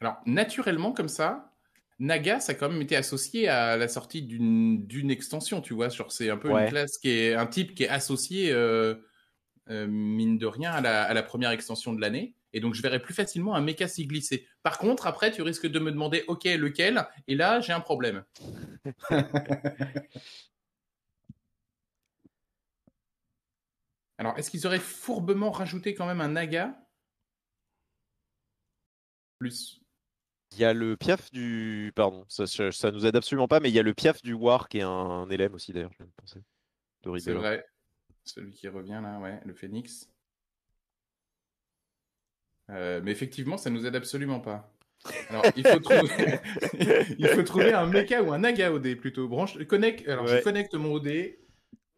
alors, naturellement, comme ça, Naga, ça a quand même été associé à la sortie d'une extension, tu vois. c'est un peu une classe qui est un type qui est associé, euh, euh, mine de rien, à la, première extension de l'année. Et donc, je verrais plus facilement un mecha s'y glisser. Par contre, après, tu risques de me demander, OK, lequel Et là, j'ai un problème. Alors, est-ce qu'ils auraient fourbement rajouté quand même un naga Plus. Il y a le Piaf du. Pardon, ça, nous aide absolument pas, mais il y a le Piaf du War qui est un, élème aussi d'ailleurs, je viens penser. C'est vrai. Celui qui revient là, ouais, le Phénix. Euh, mais effectivement, ça nous aide absolument pas. Alors, il faut, trouver... un mecha ou un naga OD plutôt. Connect... Alors, je connecte mon OD.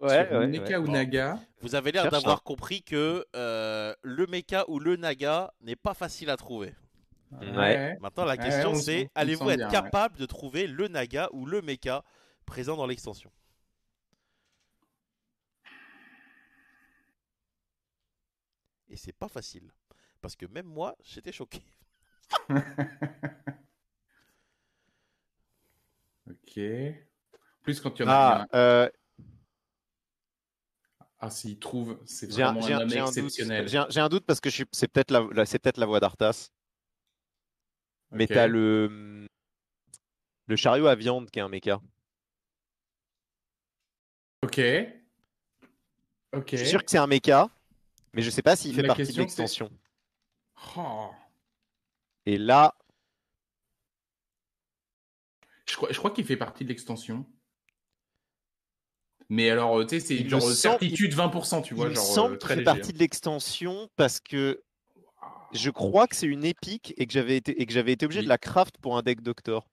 Ouais, mecha ou naga. Vous avez l'air hein. d'avoir compris que euh, le mecha ou le naga n'est pas facile à trouver. Mmh. Maintenant, la question c'est allez-vous être capable de trouver le naga ou le mecha présent dans l'extension Et c'est pas facile. Parce que même moi, j'étais choqué. ok. Plus quand tu ah, euh, ah trouve, c'est vraiment un, exceptionnel. J'ai un, doute parce que c'est peut-être la, la voix d'Arthas. Mais t'as le, hum, le chariot à viande qui est un mecha. Ok. Ok. Je suis sûr que c'est un mecha, mais je sais pas s'il fait partie de l'extension. Oh. Et là. Je crois, je crois qu'il fait partie de l'extension. Mais alors, euh, tu sais, c'est genre euh, certitude 20%, tu vois. genre, semble euh, fait partie de l'extension parce que je crois que c'est une épique et que j'avais été, été obligé de la craft pour un deck Doctor.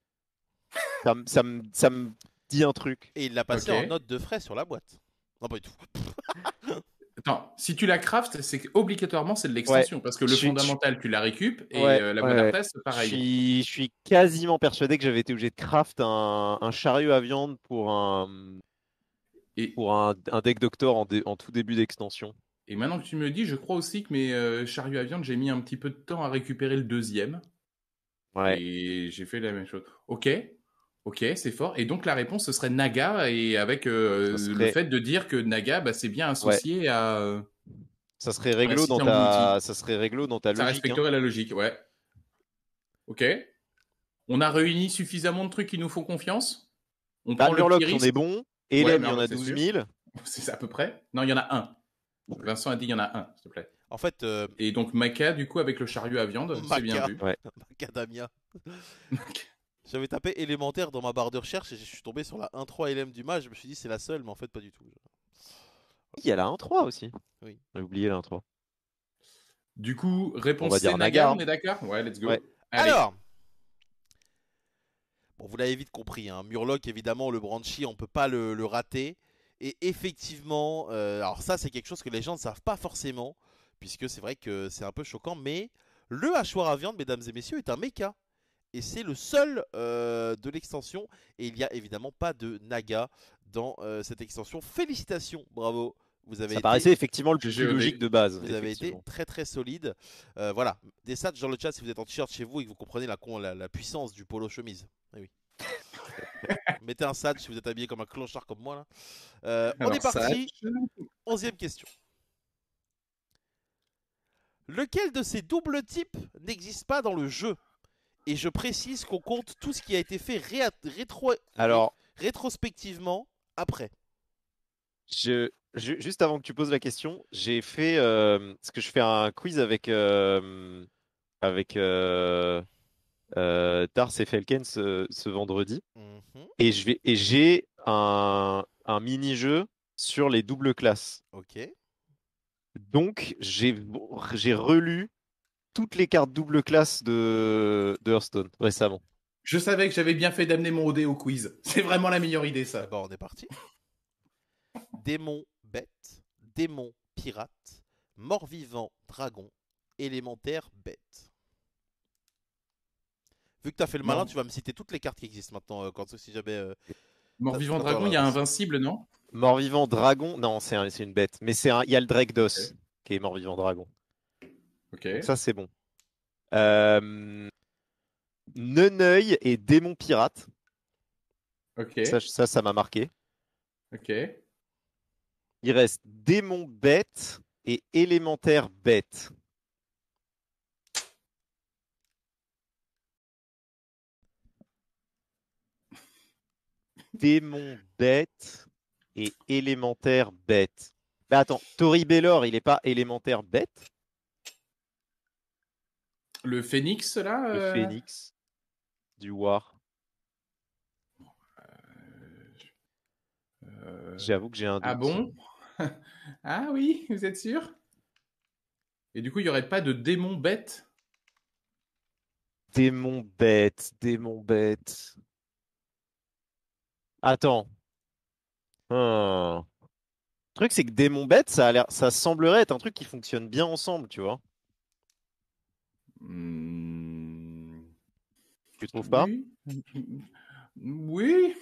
ça, me, dit un truc. Et il l'a passé en note de frais sur la boîte. Non, pas du tout. Attends, si tu la craft, c'est obligatoirement c'est de l'extension parce que le fondamental tu la récupères et euh, la boîte ouais, pareil. Je suis, quasiment persuadé que j'avais été obligé de craft un, chariot à viande pour un pour un, deck doctor en tout début d'extension. Et maintenant que tu me le dis, je crois aussi que mes euh, chariots à viande, j'ai mis un petit peu de temps à récupérer le deuxième. Ouais. Et j'ai fait la même chose. Ok, ok, c'est fort. Et donc la réponse, ce serait Naga, et avec euh, le fait de dire que Naga, bah, c'est bien associé à. Ça serait réglo dans ta, ça serait dans logique. Ça hein. respecterait la logique, ouais. Ok. On a réuni suffisamment de trucs qui nous font confiance. On parle bah, prend le, on est bon. Et il y en a 12 000. C'est à peu près. Non, il y en a un. Vincent a dit il y en a un, s'il te plaît. En fait. Euh, et donc Maca, du coup, avec le chariot à viande, c'est bien vu. Maca Damia. J'avais tapé élémentaire dans ma barre de recherche et je suis tombé sur la 1-3 LM du match. Je me suis dit c'est la seule, mais en fait, pas du tout. Il y a la 1-3 aussi. Oui. J'ai oublié la 1-3. Du coup, réponse c'est Naga, on est d'accord Ouais, let's go. Alors Bon, vous l'avez vite compris, hein. Murloc, évidemment, le Branchi, on peut pas le rater. Et effectivement, euh, alors ça c'est quelque chose que les gens ne savent pas forcément, puisque c'est vrai que c'est un peu choquant, mais le hachoir à viande, mesdames et messieurs, est un méca Et c'est le seul euh, de l'extension. Et il n'y a évidemment pas de naga dans euh, cette extension. Félicitations, bravo. Vous avez ça paraissait effectivement le plus logique de base. Vous avez été très très solide. voilà, des sats dans le chat si vous êtes en t-shirt chez vous et que vous comprenez la, la, puissance du polo chemise. Et eh oui. Mettez un sad si vous êtes habillé comme un clochard comme moi. Là. Euh, on est parti. Onzième question. Lequel de ces doubles types n'existe pas dans le jeu Et je précise qu'on compte tout ce qui a été fait rétrospectivement après. juste avant que tu poses la question, j'ai fait. Euh, ce que je fais un quiz avec. Euh, avec. Euh, Tars et Falcon ce, vendredi. Mhm. Et j'ai un, mini-jeu sur les doubles classes. Ok. Donc j'ai relu toutes les cartes double classes de, de Hearthstone récemment. Je savais que j'avais bien fait d'amener mon OD au quiz. C'est vraiment la meilleure idée ça. Bon, on est parti. démon bête, démon pirate, mort-vivant dragon, élémentaire bête. Vu que t'as fait le malin, tu vas me citer toutes les cartes qui existent maintenant, quand euh, euh, Mort-vivant Dragon, il y a Invincible, non Mort-vivant Dragon, non, c'est une bête. Mais c'est il y a le Drake Dos qui est Mort-vivant Dragon. Ok. ça, c'est bon. Euh, Neneuil et Démon Pirate. Ok. Ça, ça m'a marqué. Ok. Il reste Démon Bête et Élémentaire Bête. démon bête et élémentaire bête. Bah, attends, Tori Bellor, il n'est pas élémentaire bête Le phénix, là Le euh, phénix du War. Euh, euh, J'avoue que j'ai un ah doute. Ah bon Ah oui, vous êtes sûr Et du coup, il n'y aurait pas de démon bête Démon bête, démon bête. Attends. Hein. Le truc, c'est que démon bête, ça a l'air, ça semblerait être un truc qui fonctionne bien ensemble, tu vois. Hmm. Tu trouves pas Oui.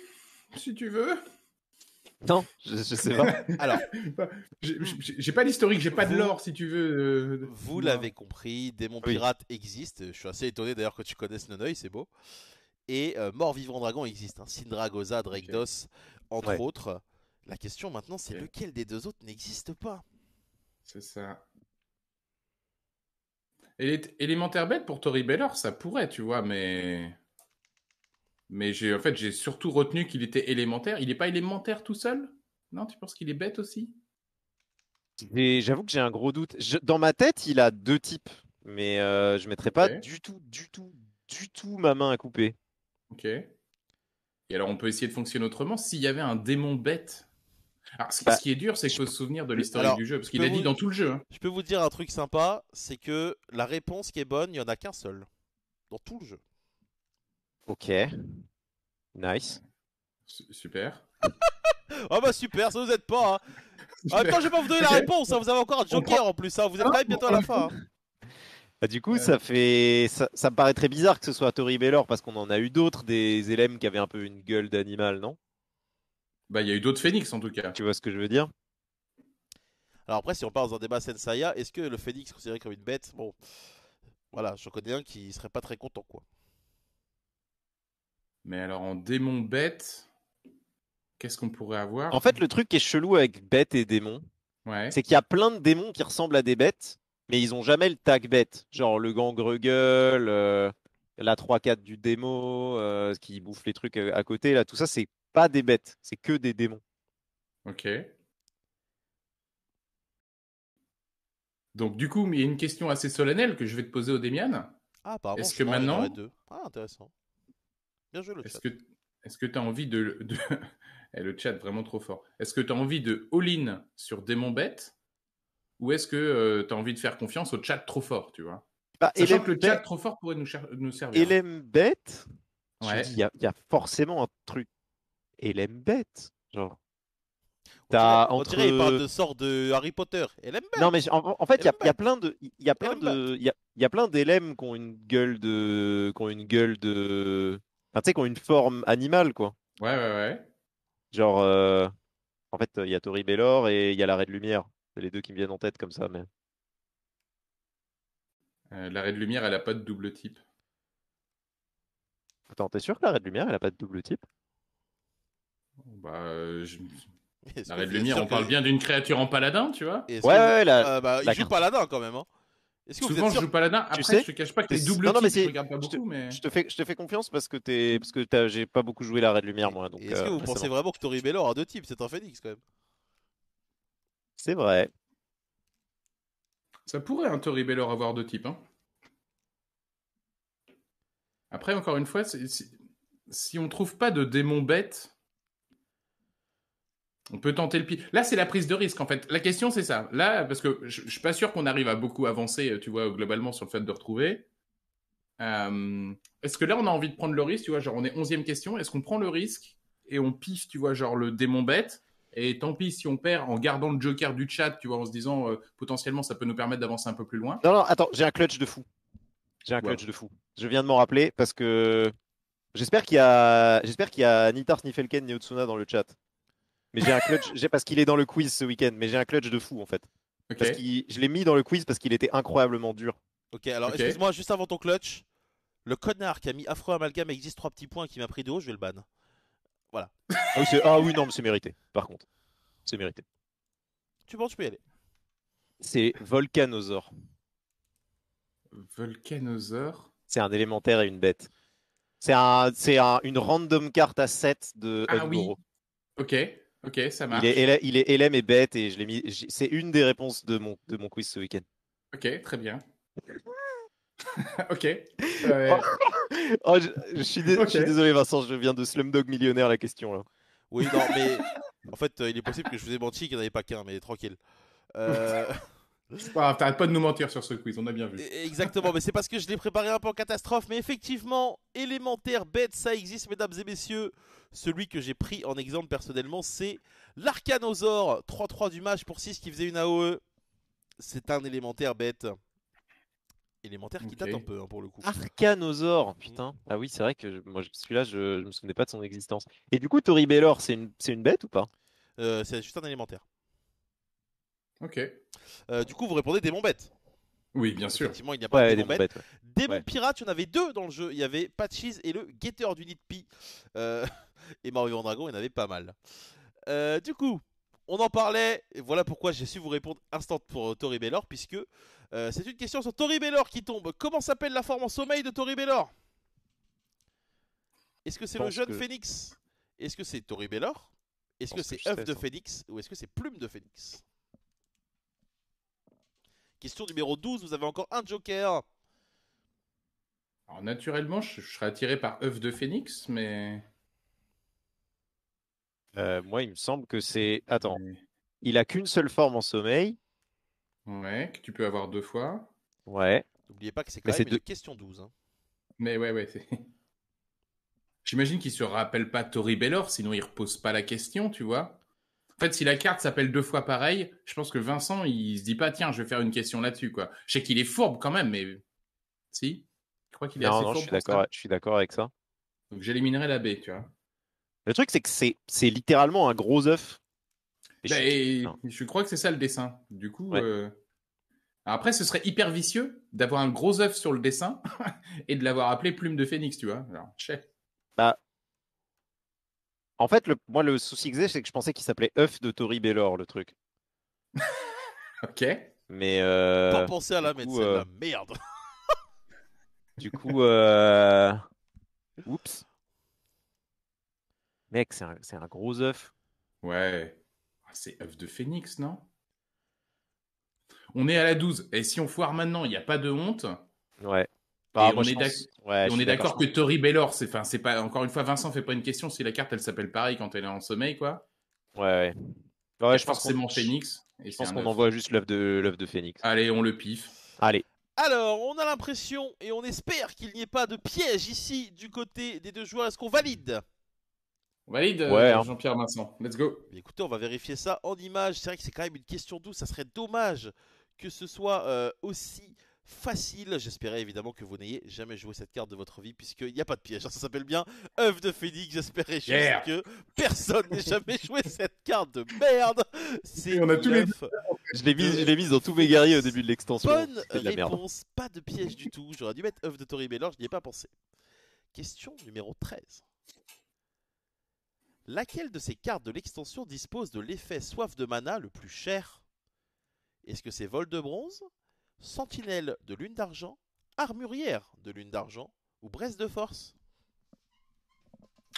si tu veux. Non, je, sais pas. Alors, j'ai pas l'historique, j'ai pas de lore si tu veux. Euh, vous l'avez compris, Démon Pirate existe. Je suis assez étonné d'ailleurs que tu connaisses Nonoï, c'est beau. Et euh, Mort Vivant Dragon existe. un hein. Sindragosa, Dregdos, entre autres. La question maintenant, c'est lequel des deux autres n'existe pas C'est ça. Élémentaire bête pour Tori Beller, ça pourrait, tu vois, mais. Mais j'ai, en fait, j'ai surtout retenu qu'il était élémentaire. Il n'est pas élémentaire tout seul Non, tu penses qu'il est bête aussi J'avoue que j'ai un gros doute. dans ma tête, il a deux types, mais euh, je ne mettrai pas du tout, du tout, du tout ma main à couper. Ok. Et alors, on peut essayer de fonctionner autrement. S'il y avait un démon bête. Alors, ce, qui bah, est dur, c'est qu'il faut se souvenir de l'historique du jeu, parce qu'il a dit dans tout le jeu. Hein. Je peux vous dire un truc sympa c'est que la réponse qui est bonne, il n'y en a qu'un seul. Dans tout le jeu. Ok. Nice. super. Ah bah super, ça vous aide pas. Hein. Attends, je vais pas vous donner la réponse, hein. vous avez encore un joker en plus, vous êtes bientôt à la fin. Bah, du coup, ça fait, ça, me paraît très bizarre que ce soit Tori Bellor parce qu'on en a eu d'autres des élèves qui avaient un peu une gueule d'animal, non Bah, il y a eu d'autres phénix en tout cas. Tu vois ce que je veux dire Alors après, si on part dans un débat Sensaya, est-ce que le phénix considéré comme une bête Bon, voilà, je connais un qui serait pas très content, quoi. Mais alors en démon bête, qu'est-ce qu'on pourrait avoir En fait, le truc qui est chelou avec bête et démon, c'est qu'il y a plein de démons qui ressemblent à des bêtes mais ils ont jamais le tag bête, genre le gang gueule, euh, la 3-4 du démo, ce euh, qui bouffe les trucs euh, à, côté. Là, tout ça, c'est pas des bêtes, c'est que des démons. Ok. Donc, du coup, il y a une question assez solennelle que je vais te poser, Demian. Ah, pardon. Est-ce que maintenant. Ah, intéressant. Bien joué, le Est-ce que est-ce que tu as envie de. le eh, chat, vraiment trop fort. Est-ce que tu as envie de all-in sur Démon Bête ou est-ce que euh, t'as tu as envie de faire confiance au chat trop fort, tu vois bah, Sachant que le chat trop fort pourrait nous, servir. Elem bête il y, y, a forcément un truc. Elem bête, genre. On dirait, entre... on parle de sort de Harry Potter. LM bête. Non, mais en, fait, il y, a plein de, il y a plein de, il y, a plein d'LM qui ont une gueule de, qui ont une gueule de, tu sais, qui ont une forme animale, quoi. Ouais, ouais, ouais. Genre, euh, en fait, il y a Tori Bellor et il y a l'arrêt de lumière les deux qui me viennent en tête comme ça, mais. Euh, l'arrêt de lumière, elle n'a pas de double type. Attends, t'es sûr que l'arrêt de lumière, elle n'a pas de double type Bah, euh, l'arrêt de lumière, on parle bien d'une créature en paladin, tu vois Ouais, ouais, la... Ah, bah, il joue paladin quand même. Hein. Souvent, je joue paladin. Après, je te cache pas que tes double non, non, mais types, je regarde pas beaucoup, te... mais... Je te, fais, confiance parce que, t'es... que j'ai pas beaucoup joué l'arrêt de lumière, moi. Donc, Est-ce que euh, vous pensez vraiment que Bellor a deux types C'est un phoenix, quand même c'est vrai. Ça pourrait un hein, leur avoir deux types. Hein. Après, encore une fois, si, si on trouve pas de démon bête, on peut tenter le pire. Là, c'est la prise de risque, en fait. La question, c'est ça. Là, parce que je, suis pas sûr qu'on arrive à beaucoup avancer, tu vois, globalement, sur le fait de retrouver. Euh, est-ce que là, on a envie de prendre le risque, tu vois, genre, on est 11 question, est-ce qu'on prend le risque et on piffe, tu vois, genre, le démon bête et tant pis si on perd en gardant le joker du chat, tu vois, en se disant euh, potentiellement ça peut nous permettre d'avancer un peu plus loin. Non, non, attends, j'ai un clutch de fou. J'ai un clutch de fou. Je viens de m'en rappeler parce que j'espère qu'il y a, ni qu'il ni Felken, ni Otsuna dans le chat. Mais j'ai un clutch, j'ai parce qu'il est dans le quiz ce week-end, mais j'ai un clutch de fou en fait. je l'ai mis dans le quiz parce qu'il était incroyablement dur. Ok, alors excuse-moi, juste avant ton clutch, le connard qui a mis Afro Amalgam existe trois petits points qui m'a pris de haut, je vais le ban. Voilà. Ah, ah, oui, non, mais c'est mérité, par contre. C'est mérité. Tu penses, tu peux y aller. C'est Volcanosaur. Volcanosaur C'est un élémentaire et une bête. C'est un, un, une random carte à 7 de Ah oui. Ok, ok, ça marche. Il est, et bête et je l'ai mis. C'est une des réponses de mon, de mon quiz ce week-end. Ok, très bien. ok. Oh, je, suis désolé, Vincent, je viens de Slumdog Millionnaire la question Oui, non, mais en fait, euh, il est possible que je vous ai menti qu'il n'y en avait pas qu'un, mais tranquille. Euh, pas t'arrêtes pas de nous mentir sur ce quiz, on a bien vu. E-, exactement, mais c'est parce que je l'ai préparé un peu en catastrophe, mais effectivement, élémentaire, bête, ça existe, mesdames et messieurs. Celui que j'ai pris en exemple personnellement, c'est l'arcanosaure 3-3 du match pour 6 qui faisait une AOE. C'est un élémentaire bête élémentaire qui tâte un peu hein, pour le coup. Arcanosaur, putain. Mmh. Ah oui, c'est vrai que je, moi celui-là, je, ne me souvenais pas de son existence. Et du coup, Toribellor, c'est une, c'est une bête ou pas euh, C'est juste un élémentaire. Ok. Euh, du coup, vous répondez démon bête. Oui, bien sûr. Effectivement, il n'y a pas de démon bête. Démon pirate, il y en avait deux dans le jeu. Il y avait Patches et le guetteur du Nidpi. Euh, et Mario Dragon, il y en avait pas mal. du coup, on en parlait, et voilà pourquoi j'ai su vous répondre instant pour euh, Tori Bellor, puisque euh, c'est une question sur Tori Bellor qui tombe. Comment s'appelle la forme en sommeil de Tori Bellor Est-ce que c'est le jeune phénix Est-ce que c'est Tori Bellor Est-ce que c'est œuf de phénix Ou est-ce que c'est plume de phénix Question numéro 12, vous avez encore un joker. Alors naturellement, je, je serais attiré par œuf de phénix, mais... Euh, moi, il me semble que c'est. Attends. Il a qu'une seule forme en sommeil. Ouais, que tu peux avoir deux fois. Ouais. N'oubliez pas que c'est quand même question 12. Hein. Mais ouais, ouais. J'imagine qu'il se rappelle pas Tori Bellor, sinon il repose pas la question, tu vois. En fait, si la carte s'appelle deux fois pareil, je pense que Vincent, il se dit pas, tiens, je vais faire une question là-dessus, quoi. Je sais qu'il est fourbe quand même, mais. Si Je crois qu'il est non, non, Je suis d'accord, je suis d'accord avec ça. Donc j'éliminerai la B, tu vois. Le truc, c'est que c'est littéralement un gros œuf. Bah, je... crois que c'est ça le dessin. Du coup, euh, après, ce serait hyper vicieux d'avoir un gros œuf sur le dessin et de l'avoir appelé plume de phénix, tu vois. Bah, en fait, le... moi, le souci que j'ai, c'est que je pensais qu'il s'appelait œuf de Tori Bellor, le truc. ok. Mais. Euh... penser à la mettre, c'est euh, la merde. du coup, euh, oups. Mec, c'est un, gros œuf. Ouais. Ah, c'est œuf de phénix, non On est à la 12. Et si on foire maintenant, il n'y a pas de honte. Ouais. on, est d'accord que Tori Bellor, c'est pas encore une fois Vincent fait pas une question si la carte elle s'appelle pareil quand elle est en sommeil quoi. Ouais. Ouais, je pense mon phénix Et je pense qu'on envoie juste l'œuf de l'œuf de Phoenix. Allez, on le pif. Allez. Alors, on a l'impression et on espère qu'il n'y ait pas de piège ici du côté des deux joueurs. Est-ce qu'on valide valide euh, ouais, hein. Jean-Pierre Vincent. Let's go. Écoutez, on va vérifier ça en image. C'est vrai que c'est quand même une question douce. Ça serait dommage que ce soit euh, aussi facile. J'espérais évidemment que vous n'ayez jamais joué cette carte de votre vie, puisqu'il n'y a pas de piège. Ça s'appelle bien œuf de Phoenix. J'espérais juste que personne n'ait jamais joué cette carte de merde. C'est on a tous les... Je l'ai mise, dans tous mes guerriers au début de l'extension. Bonne la réponse, pas de piège du tout. J'aurais dû mettre œuf de Tori Bellor, je n'y ai pas pensé. Question numéro 13. Laquelle de ces cartes de l'extension dispose de l'effet soif de mana le plus cher Est-ce que c'est vol de bronze, sentinelle de lune d'argent, armurière de lune d'argent ou Braise de force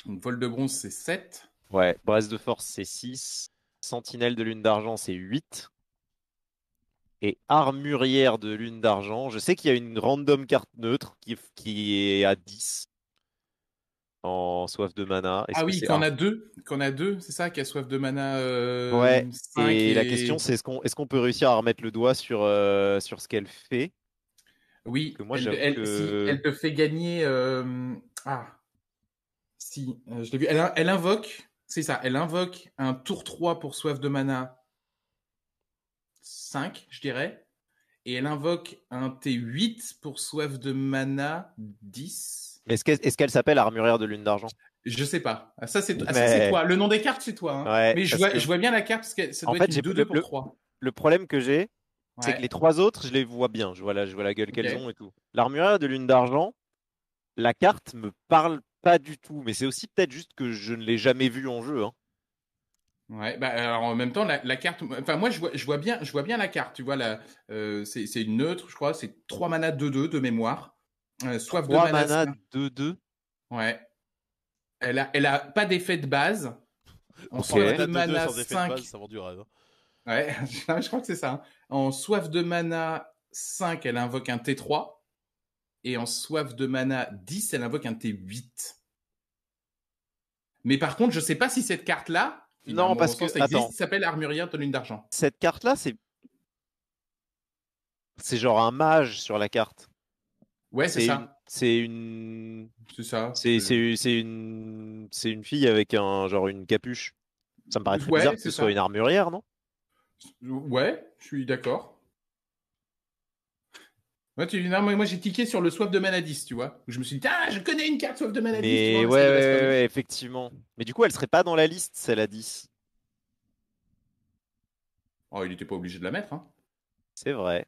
Vol de bronze, c'est 7. Ouais, Braise de force, c'est 6. Sentinelle de lune d'argent, c'est 8. Et armurière de lune d'argent, je sais qu'il y a une random carte neutre qui, qui est à 10 en soif de mana. Ah oui, qu'on a deux, qu'on a deux, c'est ça, qui a soif de mana. Euh, ouais. et, la question, c'est est-ce qu'on peut réussir à remettre le doigt sur euh, sur ce qu'elle fait Oui. Moi, elle, te fait gagner. Euh, ah. Si, je l'ai vu. Elle, elle invoque, c'est ça, elle invoque un tour 3 pour soif de mana 5, je dirais. Et elle invoque un T8 pour soif de mana 10. Est-ce qu'elle s'appelle Armurière de Lune d'Argent Je sais pas. Ah, ça, c'est toi. Le nom des cartes, c'est toi. Hein. Mais je vois, bien la carte parce que ça doit 2-2 le, pour 3. Le, problème que j'ai, c'est que les trois autres, je les vois bien. Je vois la, je vois la gueule qu'elles ont et tout. L'armurière de Lune d'Argent, la carte me parle pas du tout. Mais c'est aussi peut-être juste que je ne l'ai jamais vue en jeu. Hein. Ouais, bah, alors en même temps, la, carte. Enfin, moi, je vois, bien, je vois bien la carte. Tu vois, euh, c'est une neutre, je crois. C'est 3 manas 2-2 de mémoire. Euh, soif de mana. 2-2. Ouais. Elle a, elle a pas d'effet de base. On soif de mana 5. ça du rêve. Hein. Ouais, je crois que c'est ça. Hein. En soif de mana 5, elle invoque un T3. Et en soif de mana 10, elle invoque un T8. Mais par contre, je sais pas si cette carte-là. Non, parce que. Ça s'appelle Armurien Tonune d'Argent. Cette carte-là, c'est. C'est genre un mage sur la carte. Ouais, c'est ça. C'est une. C'est ça. C'est une. C'est une fille avec un genre une capuche. Ça me paraît très bizarre que ce soit une armurière, non Ouais, je suis d'accord. Moi, tu... moi j'ai tiqué sur le soif de Manadis, tu vois. Je me suis dit, ah, je connais une carte soif de maladie Mais ouais, ouais, ouais, effectivement. Mais du coup, elle serait pas dans la liste, celle à 10. Oh, il n'était pas obligé de la mettre. Hein. C'est vrai.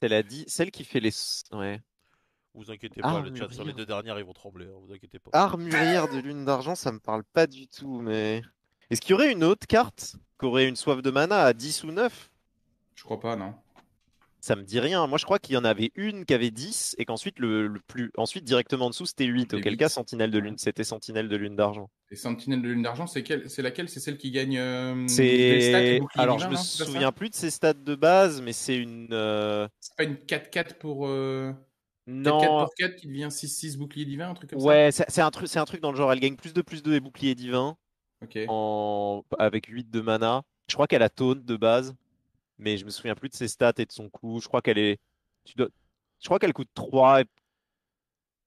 Celle dit, celle qui fait les. Ouais. Vous inquiétez pas, le chat sur les deux dernières, ils vont trembler. Hein, vous inquiétez pas. Armurière de lune d'argent, ça me parle pas du tout, mais. Est-ce qu'il y aurait une autre carte qui aurait une soif de mana à 10 ou 9 Je crois pas, non ça me dit rien. Moi, je crois qu'il y en avait une qui avait 10 et qu'ensuite, le, plus, ensuite directement en dessous, c'était 8. Auquel cas, Sentinelle de Lune, c'était Sentinelle de Lune d'Argent. Et Sentinelle de Lune d'Argent, c'est quelle, c'est laquelle C'est celle qui gagne euh, c'est... Alors, je me souviens plus de ses stats de base, mais c'est une. Euh, c'est pas une 4-4 pour. Euh... Non. 4 pour 4 qui devient 6-6 bouclier divin, un truc comme ouais, ça. Ouais, c'est un, truc, c'est un truc dans le genre. Elle gagne plus de plus 2 et bouclier divin. Ok. En... Avec 8 de mana. Je crois qu'elle a taunt de base mais je me souviens plus de ses stats et de son coût. Je crois qu'elle est. Tu dois... Je crois qu'elle coûte 3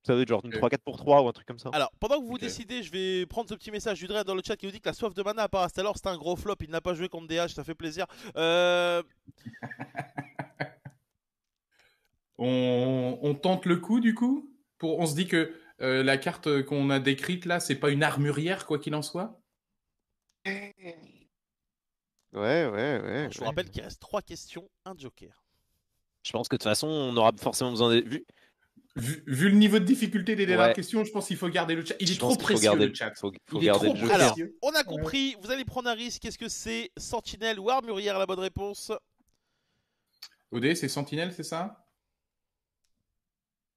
ça doit être genre une 3-4 pour 3 ou un truc comme ça. Alors, pendant que vous décidez, je vais prendre ce petit message du Dread dans le chat qui vous dit que la soif de mana à part alors c'est un gros flop. Il n'a pas joué contre DH, ça fait plaisir. Euh, on... on, tente le coup du coup Pour... On se dit que euh, la carte qu'on a décrite là, c'est pas une armurière quoi qu'il en soit euh, Ouais, ouais, ouais. je vous rappelle qu'il reste trois questions, un joker. Je pense que de toute façon, on aura forcément besoin de. Vu, vu, le niveau de difficulté des dernières questions, je pense qu'il faut garder le chat. Il est trop précieux le chat. Il est trop le on a compris, vous allez prendre un risque. Qu'est-ce que c'est Sentinelle ou Armurière la bonne réponse OD, c'est Sentinelle, c'est ça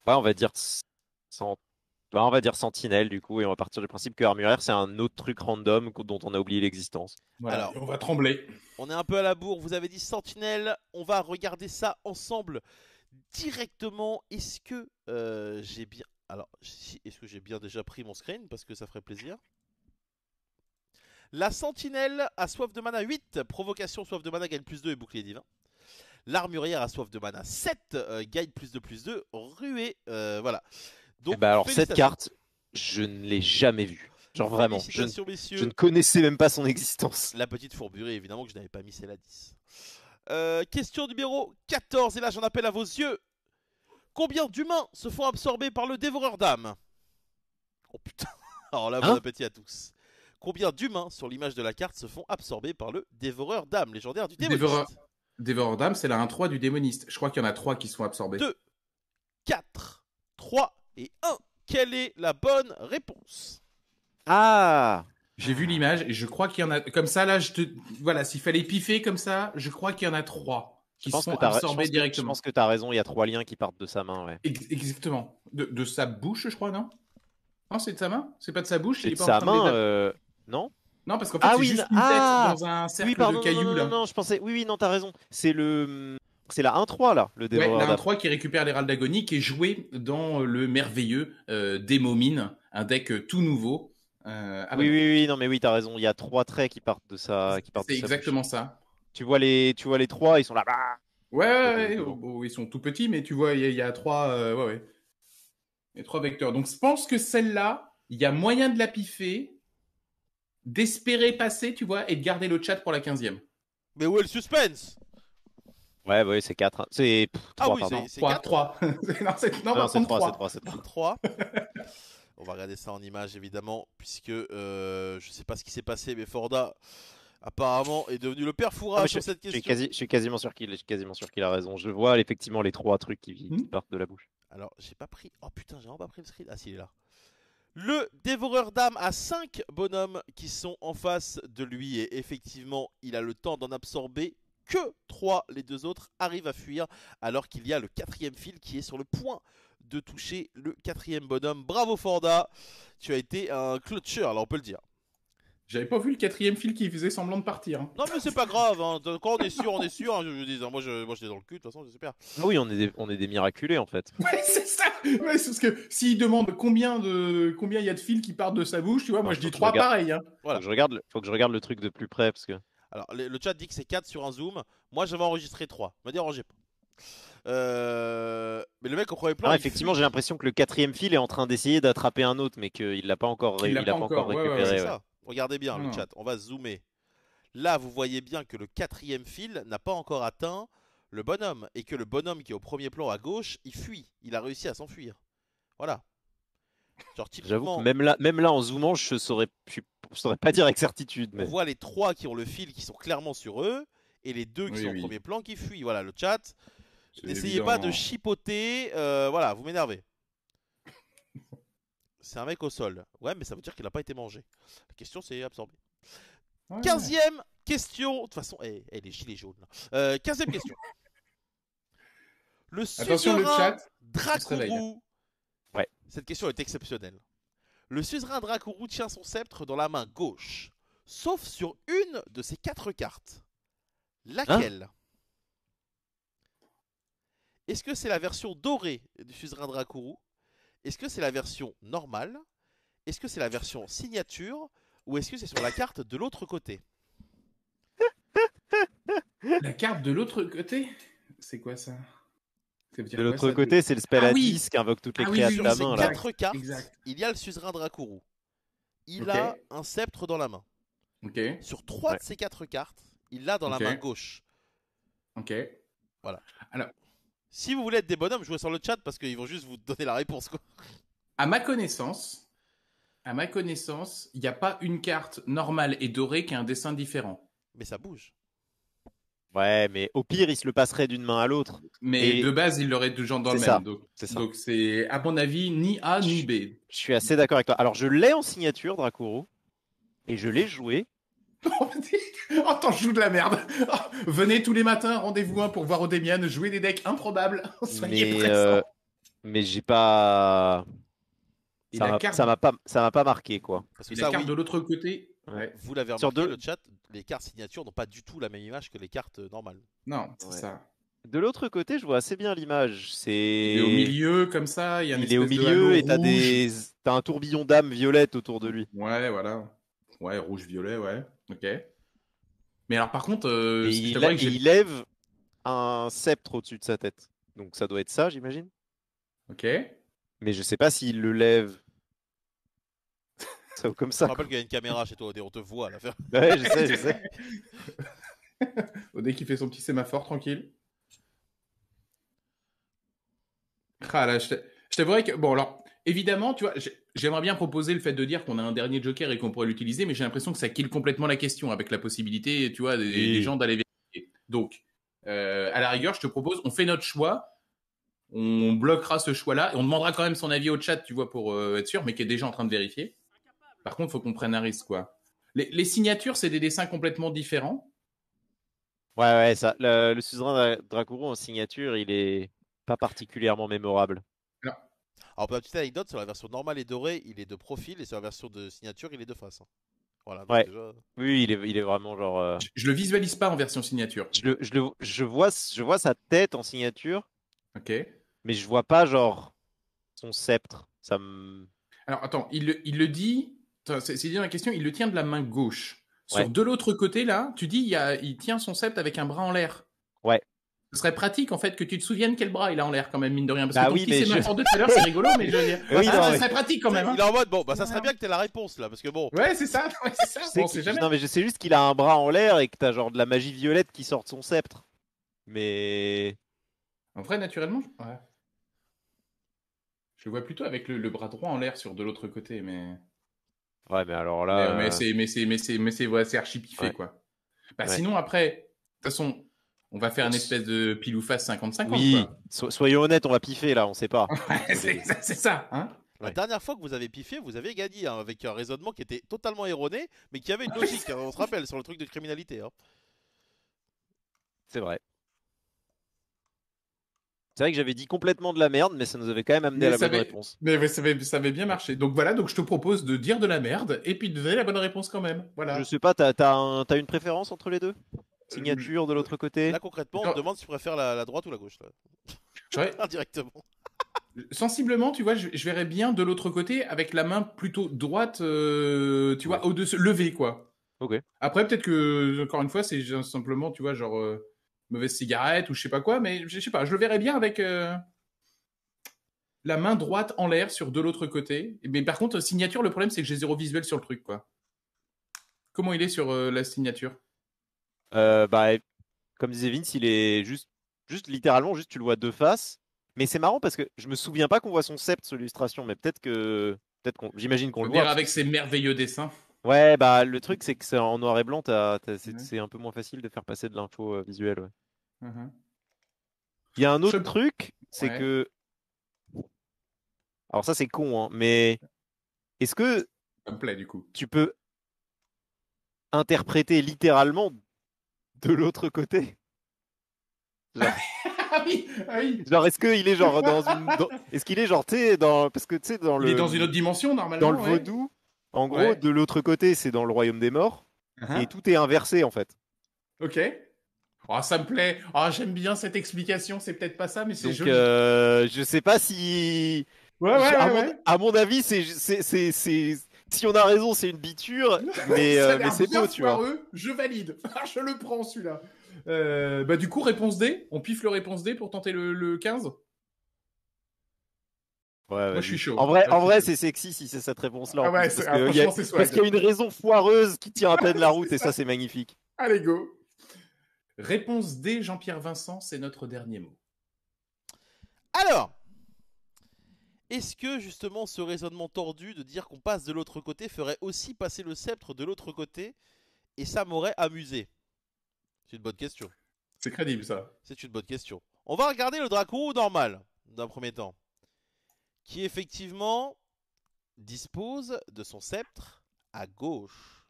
Ouais, on va dire Sentinelle. Bah, on va dire Sentinelle du coup, et on va partir du principe que Armuraire c'est un autre truc random dont on a oublié l'existence. Alors, on va trembler. On est un peu à la bourre, vous avez dit Sentinelle, on va regarder ça ensemble directement. Est-ce que euh, j'ai bien. Alors, est-ce que j'ai bien déjà pris mon screen Parce que ça ferait plaisir. La sentinelle a soif de mana 8, provocation soif de mana gagne plus 2 et bouclier divin. L'armurière a soif de mana 7, euh, plus 2 plus 2, ruée. Euh, voilà. Donc, eh ben, alors cette carte, je ne l'ai jamais vue. Genre vraiment, je, je, ne connaissais même pas son existence. La petite fourburée, évidemment que je n'avais pas mis celle euh, 10. question numéro 14, et là j'en appelle à vos yeux. Combien d'humains se font absorber par le dévoreur d'âme Oh putain Alors là, bon hein appétit à tous. Combien d'humains sur l'image de la carte se font absorber par le dévoreur d'âme légendaire du démoniste Dévoreur, dévoreur d'âme, c'est la 1-3 du démoniste. Je crois qu'il y en a 3 qui sont absorbés. 2, 4, 3 et 1. Quelle est la bonne réponse Ah J'ai vu l'image et je crois qu'il y en a. Comme ça, là, je te. Voilà, s'il fallait piffer comme ça, je crois qu'il y en a 3 qui sont absorbés directement. je pense que tu as raison, il y a trois liens qui partent de sa main. Ouais. Exactement. De, sa bouche, je crois, non Non, c'est de sa main C'est pas de sa bouche C'est de sa main, euh, non Non, parce qu'en fait, ah c'est juste une ah tête dans un cercle oui, pardon, de Non, non, non, non, je pensais. Oui, oui, non, as raison. C'est le. Hum, c'est la 1-3 là, le dévoreur. la 1-3 qui récupère les d'Agonie, qui est joué dans euh, le merveilleux euh, Démomine, un deck euh, tout nouveau. Euh, oui, oui, oui, non, mais oui, t'as raison. Il y a trois traits qui partent de ça. C'est exactement ça. Tu vois les, tu vois les trois, ils sont là. ouais, ouais, oh, ils sont tout petits, mais tu vois, il y, a trois, ouais, ouais. les trois vecteurs. Donc, je pense que celle-là, il y a moyen de la piffer, d'espérer passer, tu vois, et de garder le chat pour la 15e. Mais où est le suspense Ouais, bah oui, c'est 4. C'est 3, ah oui, c'est 4. 3. non, c'est 3, c'est 3, On va regarder ça en image, évidemment, puisque euh, je sais pas ce qui s'est passé, mais Forda apparemment est devenu le père fourrage ah, sur cette question. Je suis, quasi, je suis quasiment sûr qu'il a raison. Je vois effectivement les trois trucs qui, hmm. partent de la bouche. Alors, j'ai pas pris. Oh putain, j'ai vraiment pas pris le screen. Ah, il est là. Le dévoreur d'âme a 5 bonhommes qui sont en face de lui et effectivement il a le temps d'en absorber que trois. Les deux autres arrivent à fuir alors qu'il y a le quatrième fil qui est sur le point de toucher le quatrième bonhomme. Bravo Forda, tu as été un clutcher, alors on peut le dire. J'avais pas vu le quatrième fil qui faisait semblant de partir. Hein. Non mais c'est pas grave, hein. quand on est sûr, on est sûr, hein, je moi je moi j'étais dans le cul de toute façon, j'espère. Ah oui, on est des, on est des miraculés en fait. Ouais, c'est ça. Ouais, c'est parce que s'il demande combien de combien il y a de fils qui partent de sa bouche, tu vois, moi je dis trois pareils Voilà. je regarde, faut que je regarde le truc de plus près parce que alors, le, chat dit que c'est 4 sur un zoom. Moi, j'avais enregistré 3. Me dérangez pas. Euh, mais le mec au premier plan. Ah, effectivement, j'ai l'impression que le quatrième fil est en train d'essayer d'attraper un autre, mais qu'il l'a pas encore, il l'a pas, encore, récupéré. Regardez bien le chat. On va zoomer. Là, vous voyez bien que le quatrième fil n'a pas encore atteint le bonhomme et que le bonhomme qui est au premier plan à gauche, il fuit. Il a réussi à s'enfuir. Voilà. J'avoue que même là, même là, en zoomant, je saurais, je saurais pas dire avec certitude. Mais... On voit les trois qui ont le fil qui sont clairement sur eux et les deux qui sont au premier plan qui fuient. Voilà, le chat. N'essayez pas de chipoter. Euh, voilà, vous m'énervez. c'est un mec au sol. Ouais, mais ça veut dire qu'il n'a pas été mangé. La question, c'est absorbée 15e question. De toute façon, elle eh, eh, est gilet jaune. 15e euh, question. Le Attention, le chat. Dracourou cette question est exceptionnelle. Le suzerain Dracourou tient son sceptre dans la main gauche, sauf sur une de ses quatre cartes. Laquelle Est-ce que c'est la version dorée du suzerain Dracourou Est-ce que c'est la version normale Est-ce que c'est la version signature Ou est-ce que c'est sur la carte de l'autre côté La carte de l'autre côté C'est quoi ça de l'autre côté, c'est le spell ah à 10 qui invoque toutes les ah créatures de la main. cartes. Il y a le suzerain Dracourou. Il a un sceptre dans la main. Sur trois de ces quatre cartes, il l'a dans la main gauche. Ok. Voilà. Alors, si vous voulez être des bonhommes, jouez sur le chat parce qu'ils vont juste vous donner la réponse. À ma connaissance, à ma connaissance, il n'y a pas une carte normale et dorée qui a un dessin différent. Mais ça bouge. Ouais, mais au pire, il se le passerait d'une main à l'autre. Mais de base, il deux gens dans le ça. même. Donc, c'est à mon avis ni A ni B. Je suis assez d'accord avec toi. Alors, je l'ai en signature, Dracourou. et je l'ai joué. oh, je joue de la merde. venez tous les matins, rendez-vous pour voir Odemian jouer des decks improbables. Soyez mais, euh, mais j'ai pas. ça m'a pas, ça m'a pas marqué quoi. Parce que carte de l'autre côté vous l'avez remarqué, Sur deux... le chat, les cartes signatures n'ont pas du tout la même image que les cartes euh, normales. Non, c'est ça. De l'autre côté, je vois assez bien l'image. C'est... Il est au milieu, comme ça. Il, y a il est au milieu et t'as, des... un tourbillon d'âme violette autour de lui. Ouais, voilà. Ouais, rouge-violet, ouais. Ok. Mais alors, par contre. Euh, il, lève, lève un sceptre au-dessus de sa tête. Donc, ça doit être ça, j'imagine. Ok. Mais je sais pas s'il le lève ça comme ça. Je rappelle qu'il y a une caméra chez toi, on te voit à l'affaire. ouais, je sais, je sais. Odé qui fait son petit sémaphore tranquille. Ah là, je t'avouerais que. Bon, alors, évidemment, tu vois, j'aimerais bien proposer le fait de dire qu'on a un dernier joker et qu'on pourrait l'utiliser, mais j'ai l'impression que ça kill complètement la question avec la possibilité, tu vois, des, gens d'aller vérifier. Donc, euh, à la rigueur, je te propose, on fait notre choix, on bloquera ce choix-là et on demandera quand même son avis au chat, tu vois, pour euh, être sûr, mais qui est déjà en train de vérifier. Par contre, il faut qu'on prenne un risque, quoi. Les, signatures, c'est des dessins complètement différents. Ouais, ouais, ça. Le, suzerain Dracouron en signature, il est pas particulièrement mémorable. Alors, pour petite anecdote, sur la version normale et dorée, il est de profil, et sur la version de signature, il est de face. Hein. Voilà, euh, Oui, il est, il est, vraiment genre. Euh, je, ne le visualise pas en version signature. Je, je, vois, je vois sa tête en signature. Ok. Mais je vois pas genre son sceptre. Ça Alors attends, il, il le dit c'est bien la question, il le tient de la main gauche. Sur de l'autre côté, là, tu dis, il, tient son sceptre avec un bras en l'air. Ouais. Ce serait pratique en fait que tu te souviennes quel bras il a en l'air quand même mine de rien parce bah que oui, c'est tout à l'heure c'est rigolo mais je veux dire oui, ah, ça serait pratique quand même. Il hein. est en mode bon bah, ça serait bien que t'aies la réponse là parce que bon. Ouais c'est ça. c'est Non mais je sais juste qu'il a un bras en l'air et que t'as genre de la magie violette qui sort de son sceptre. Mais. En vrai naturellement ouais. Je le vois plutôt avec le bras droit en l'air sur de l'autre côté mais. Ouais, mais alors là. Mais, euh, c'est, mais c'est, archi-piffé, quoi. Bah, sinon, après, de toute façon, on va faire une espèce de pile ou face 50-50. Oui, soyons honnêtes, on va piffer là, on sait pas. c'est ça, hein. la dernière fois que vous avez piffé, vous avez gagné hein, avec un raisonnement qui était totalement erroné, mais qui avait une logique. Hein, on se rappelle sur le truc de criminalité. C'est vrai. C'est vrai que j'avais dit complètement de la merde, mais ça nous avait quand même amené à la bonne réponse. Mais, ça, avait, bien marché. Donc voilà, donc je te propose de dire de la merde et puis de donner la bonne réponse quand même. Voilà. Je sais pas, t'as as une préférence entre les deux euh, Signature de l'autre côté Là concrètement, on demande si tu préfères la, droite ou la gauche. Là. directement. Sensiblement, tu vois, je, verrais bien de l'autre côté avec la main plutôt droite, euh, tu vois, au-dessus, levée quoi. Ok. Après, peut-être que, encore une fois, c'est simplement, tu vois, genre. Euh, mauvaise cigarette ou je sais pas quoi, mais je sais pas, je le verrais bien avec euh, la main droite en l'air sur de l'autre côté. Mais par contre, signature, le problème c'est que j'ai zéro visuel sur le truc, quoi. Comment il est sur euh, la signature euh, bah, Comme disait Vince, il est juste, juste littéralement, juste tu le vois de face. Mais c'est marrant parce que je me souviens pas qu'on voit son sept sur l'illustration, mais peut-être que. Peut-être qu'on, j'imagine qu'on le voit. Avec ses merveilleux dessins. Ouais, bah le truc c'est que c'est en noir et blanc, c'est, un peu moins facile de faire passer de l'info visuelle. Mm-hmm. Il y a un autre truc, c'est que. Alors ça c'est con, hein, mais est-ce que ça me plaît, du coup. tu peux interpréter littéralement de l'autre côté genre... Ah ah est-ce qu'il est genre dans une est-ce qu'il est genre tu dans parce que tu sais dans le il est dans une autre dimension normalement dans le ouais. vaudou en gros de l'autre côté c'est dans le royaume des morts uh-huh. et tout est inversé en fait ok Oh, ça me plaît. Oh, j'aime bien cette explication. C'est peut-être pas ça, mais c'est joli. Euh, je sais pas si. Ouais, ouais, à, ouais, mon, à, mon, avis, c'est, c'est, si on a raison, c'est une biture, mais, euh, mais c'est beau, tu vois. Je valide. Ah, je le prends, celui-là. Euh, bah, du coup, réponse D. On piffe le réponse D pour tenter le, 15 Ouais, Moi, je suis chaud. En vrai, en vrai c'est sexy si c'est cette réponse-là. parce qu'il y a une raison foireuse qui tient à peine la route et ça, c'est magnifique. Allez, go. Réponse D, Jean-Pierre Vincent, c'est notre dernier mot. Alors, est-ce que justement ce raisonnement tordu de dire qu'on passe de l'autre côté ferait aussi passer le sceptre de l'autre côté et ça m'aurait amusé C'est une bonne question. C'est crédible ça. C'est une bonne question. On va regarder le Draco normal d'un premier temps, qui effectivement dispose de son sceptre à gauche.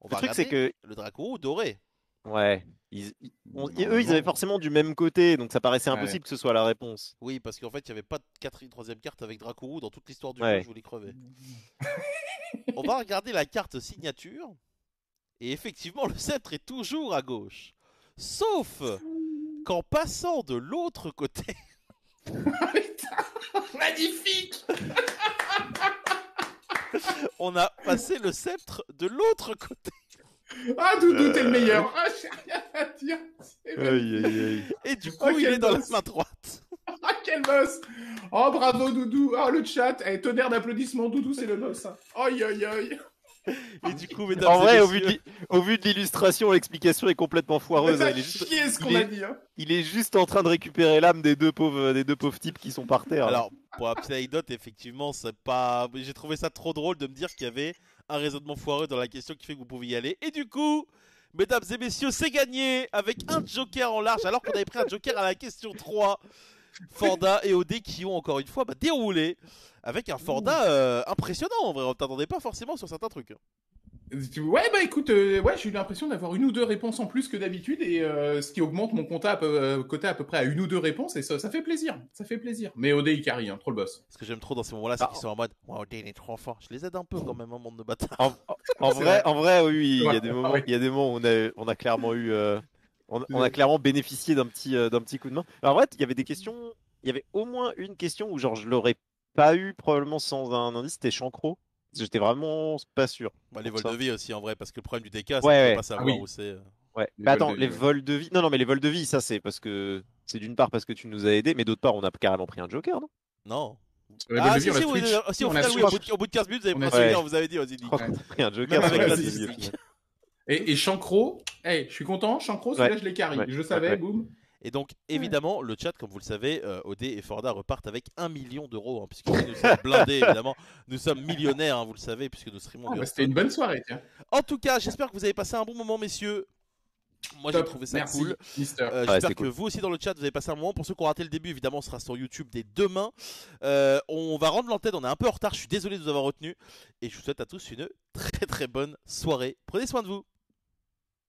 On le va truc, regarder que... le Draco doré. Ouais. eux, ils avaient forcément du même côté, donc ça paraissait impossible que ce soit la réponse. Oui, parce qu'en fait, il n'y avait pas de quatrième, troisième carte avec Dracourou dans toute l'histoire du jeu, je voulais crever. on va regarder la carte signature, et effectivement, le sceptre est toujours à gauche. Sauf qu'en passant de l'autre côté. Ah, magnifique On a passé le sceptre de l'autre côté. Ah, Doudou, t'es le euh, meilleur. Ah, rien à Et du ah, coup, il est dans la main droite. Ah, quel boss Oh, bravo, Doudou. Ah, le chat. Eh, tonnerre d'applaudissements. Doudou, c'est le boss. Aïe, aïe, aïe. Et du coup, En vrai, au vu de l'illustration, l'explication est complètement foireuse. il, est juste... ce qu'on A dit, hein. il est juste en train de récupérer l'âme des deux pauvres, euh, des deux pauvres types qui sont par terre. Alors, pour la effectivement, c'est pas. J'ai trouvé ça trop drôle de me dire qu'il y avait un raisonnement foireux dans la question qui fait que vous pouvez y aller. Et du coup, mesdames et messieurs, c'est gagné avec un joker en large alors qu'on avait pris un joker à la question 3. Forda et OD qui ont encore une fois bah, déroulé avec un Forda euh, impressionnant en vrai. On t'attendait pas forcément sur certains trucs. Hein. Ouais, bah écoute, euh, ouais, j'ai eu l'impression d'avoir une ou deux réponses en plus que d'habitude, et euh, ce qui augmente mon compte à peu, côté euh, à peu près à une ou deux réponses, et ça, ça fait plaisir, ça fait plaisir. Mais Odé il hein, trop le boss. Ce que j'aime trop dans ces moments-là, c'est ah. qu'ils sont en mode, wow, Odé, il est trop fort. Je les aide un peu quand même, un hein, monde de bâtard. En, vrai, en vrai, oui, ah il y a des moments, y a des où on a, on a clairement eu, on, a clairement bénéficié d'un petit, d'un petit coup de main. en vrai, il y avait des questions, il y avait au moins une question où genre je l'aurais pas eu probablement sans un indice, c'était Chancro j'étais vraiment pas sûr. Bah, les vols de vie aussi en vrai, parce que le problème du DK, c'est ne ouais. pas savoir ah où c'est. Euh. Ouais. attends, les vols de vie. Non, non, mais les vols de vie, ça c'est parce que c'est d'une part parce que tu nous as aidés, mais d'autre part, on a carrément pris un Joker, non Non. ah, si, si, euh, oui, au, bout de, 15 minutes, vous avez, pris, vous avez dit, On a pris un Joker Et, Chancro, hey, je suis content, Chancro, celui-là, je l'ai carré. Je savais, boum. Et donc, hmm. évidemment, le chat, comme vous le savez, euh, et Forda repartent avec un million d'euros, hein, puisque nous sommes blindés, évidemment. Nous sommes millionnaires, hein, vous le savez, puisque nous streamons. Ah, bah, c'était une bonne soirée, tiens. En tout cas, j'espère que vous avez passé un bon moment, messieurs. Moi j'ai trouvé ça cool. Euh, j'espère que vous aussi dans le chat vous avez passé un moment. Pour ceux qui ont raté le début, évidemment, on sera sur YouTube dès demain. Euh, on va rendre l'antenne, on est un peu en retard, je suis désolé de vous avoir retenu. Et je vous souhaite à tous une très très bonne soirée. Prenez soin de vous.